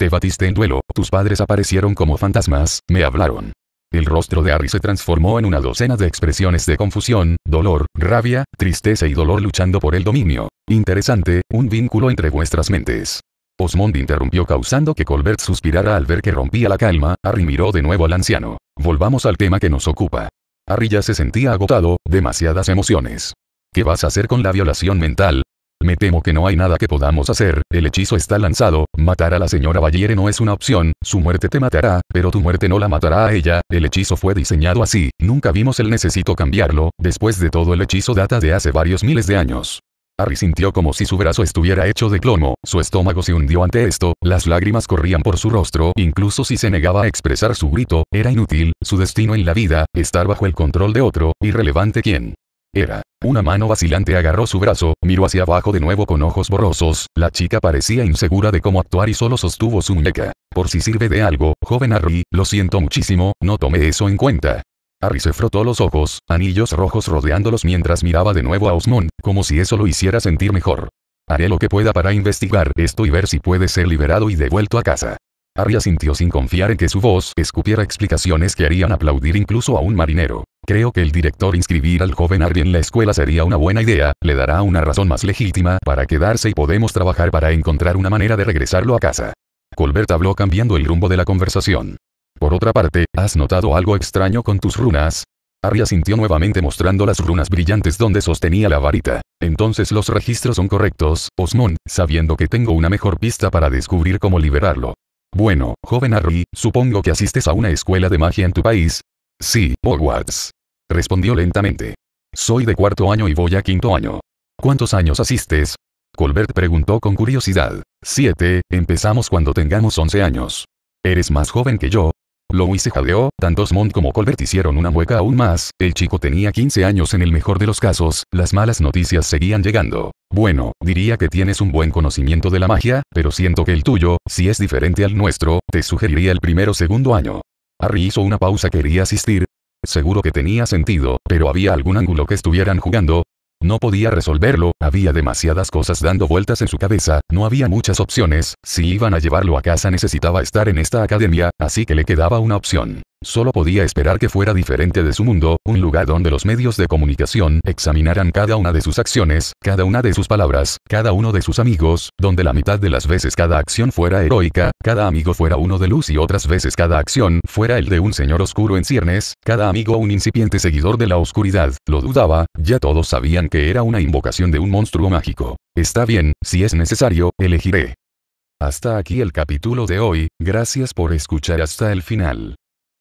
te batiste en duelo, tus padres aparecieron como fantasmas, me hablaron. El rostro de Harry se transformó en una docena de expresiones de confusión, dolor, rabia, tristeza y dolor luchando por el dominio. Interesante, un vínculo entre vuestras mentes. Osmond interrumpió causando que Colbert suspirara al ver que rompía la calma, Harry miró de nuevo al anciano. Volvamos al tema que nos ocupa. Harry ya se sentía agotado, demasiadas emociones. ¿Qué vas a hacer con la violación mental? Me temo que no hay nada que podamos hacer, el hechizo está lanzado, matar a la señora Valliere no es una opción, su muerte te matará, pero tu muerte no la matará a ella, el hechizo fue diseñado así, nunca vimos el necesito cambiarlo, después de todo el hechizo data de hace varios miles de años. Harry sintió como si su brazo estuviera hecho de plomo, su estómago se hundió ante esto, las lágrimas corrían por su rostro, incluso si se negaba a expresar su grito, era inútil, su destino en la vida, estar bajo el control de otro, irrelevante ¿Quién? Era. Una mano vacilante agarró su brazo, miró hacia abajo de nuevo con ojos borrosos, la chica parecía insegura de cómo actuar y solo sostuvo su muñeca. Por si sirve de algo, joven Harry, lo siento muchísimo, no tomé eso en cuenta. Harry se frotó los ojos, anillos rojos rodeándolos mientras miraba de nuevo a Osmond, como si eso lo hiciera sentir mejor. Haré lo que pueda para investigar esto y ver si puede ser liberado y devuelto a casa. Arya sintió sin confiar en que su voz escupiera explicaciones que harían aplaudir incluso a un marinero. Creo que el director inscribir al joven Arya en la escuela sería una buena idea, le dará una razón más legítima para quedarse y podemos trabajar para encontrar una manera de regresarlo a casa. Colbert habló cambiando el rumbo de la conversación. Por otra parte, ¿has notado algo extraño con tus runas? Arya sintió nuevamente mostrando las runas brillantes donde sostenía la varita. Entonces los registros son correctos, Osmond, sabiendo que tengo una mejor pista para descubrir cómo liberarlo. Bueno, joven Harry, supongo que asistes a una escuela de magia en tu país. Sí, Hogwarts. Respondió lentamente. Soy de cuarto año y voy a quinto año. ¿Cuántos años asistes? Colbert preguntó con curiosidad. Siete, empezamos cuando tengamos once años. Eres más joven que yo, Louis se jadeó, tanto Osmond como Colbert hicieron una mueca aún más, el chico tenía 15 años en el mejor de los casos, las malas noticias seguían llegando. Bueno, diría que tienes un buen conocimiento de la magia, pero siento que el tuyo, si es diferente al nuestro, te sugeriría el primero o segundo año. Harry hizo una pausa quería asistir. Seguro que tenía sentido, pero había algún ángulo que estuvieran jugando. No podía resolverlo, había demasiadas cosas dando vueltas en su cabeza, no había muchas opciones, si iban a llevarlo a casa necesitaba estar en esta academia, así que le quedaba una opción. Solo podía esperar que fuera diferente de su mundo, un lugar donde los medios de comunicación examinaran cada una de sus acciones, cada una de sus palabras, cada uno de sus amigos, donde la mitad de las veces cada acción fuera heroica, cada amigo fuera uno de luz y otras veces cada acción fuera el de un señor oscuro en ciernes, cada amigo un incipiente seguidor de la oscuridad. Lo dudaba, ya todos sabían que era una invocación de un monstruo mágico. Está bien, si es necesario, elegiré. Hasta aquí el capítulo de hoy, gracias por escuchar hasta el final.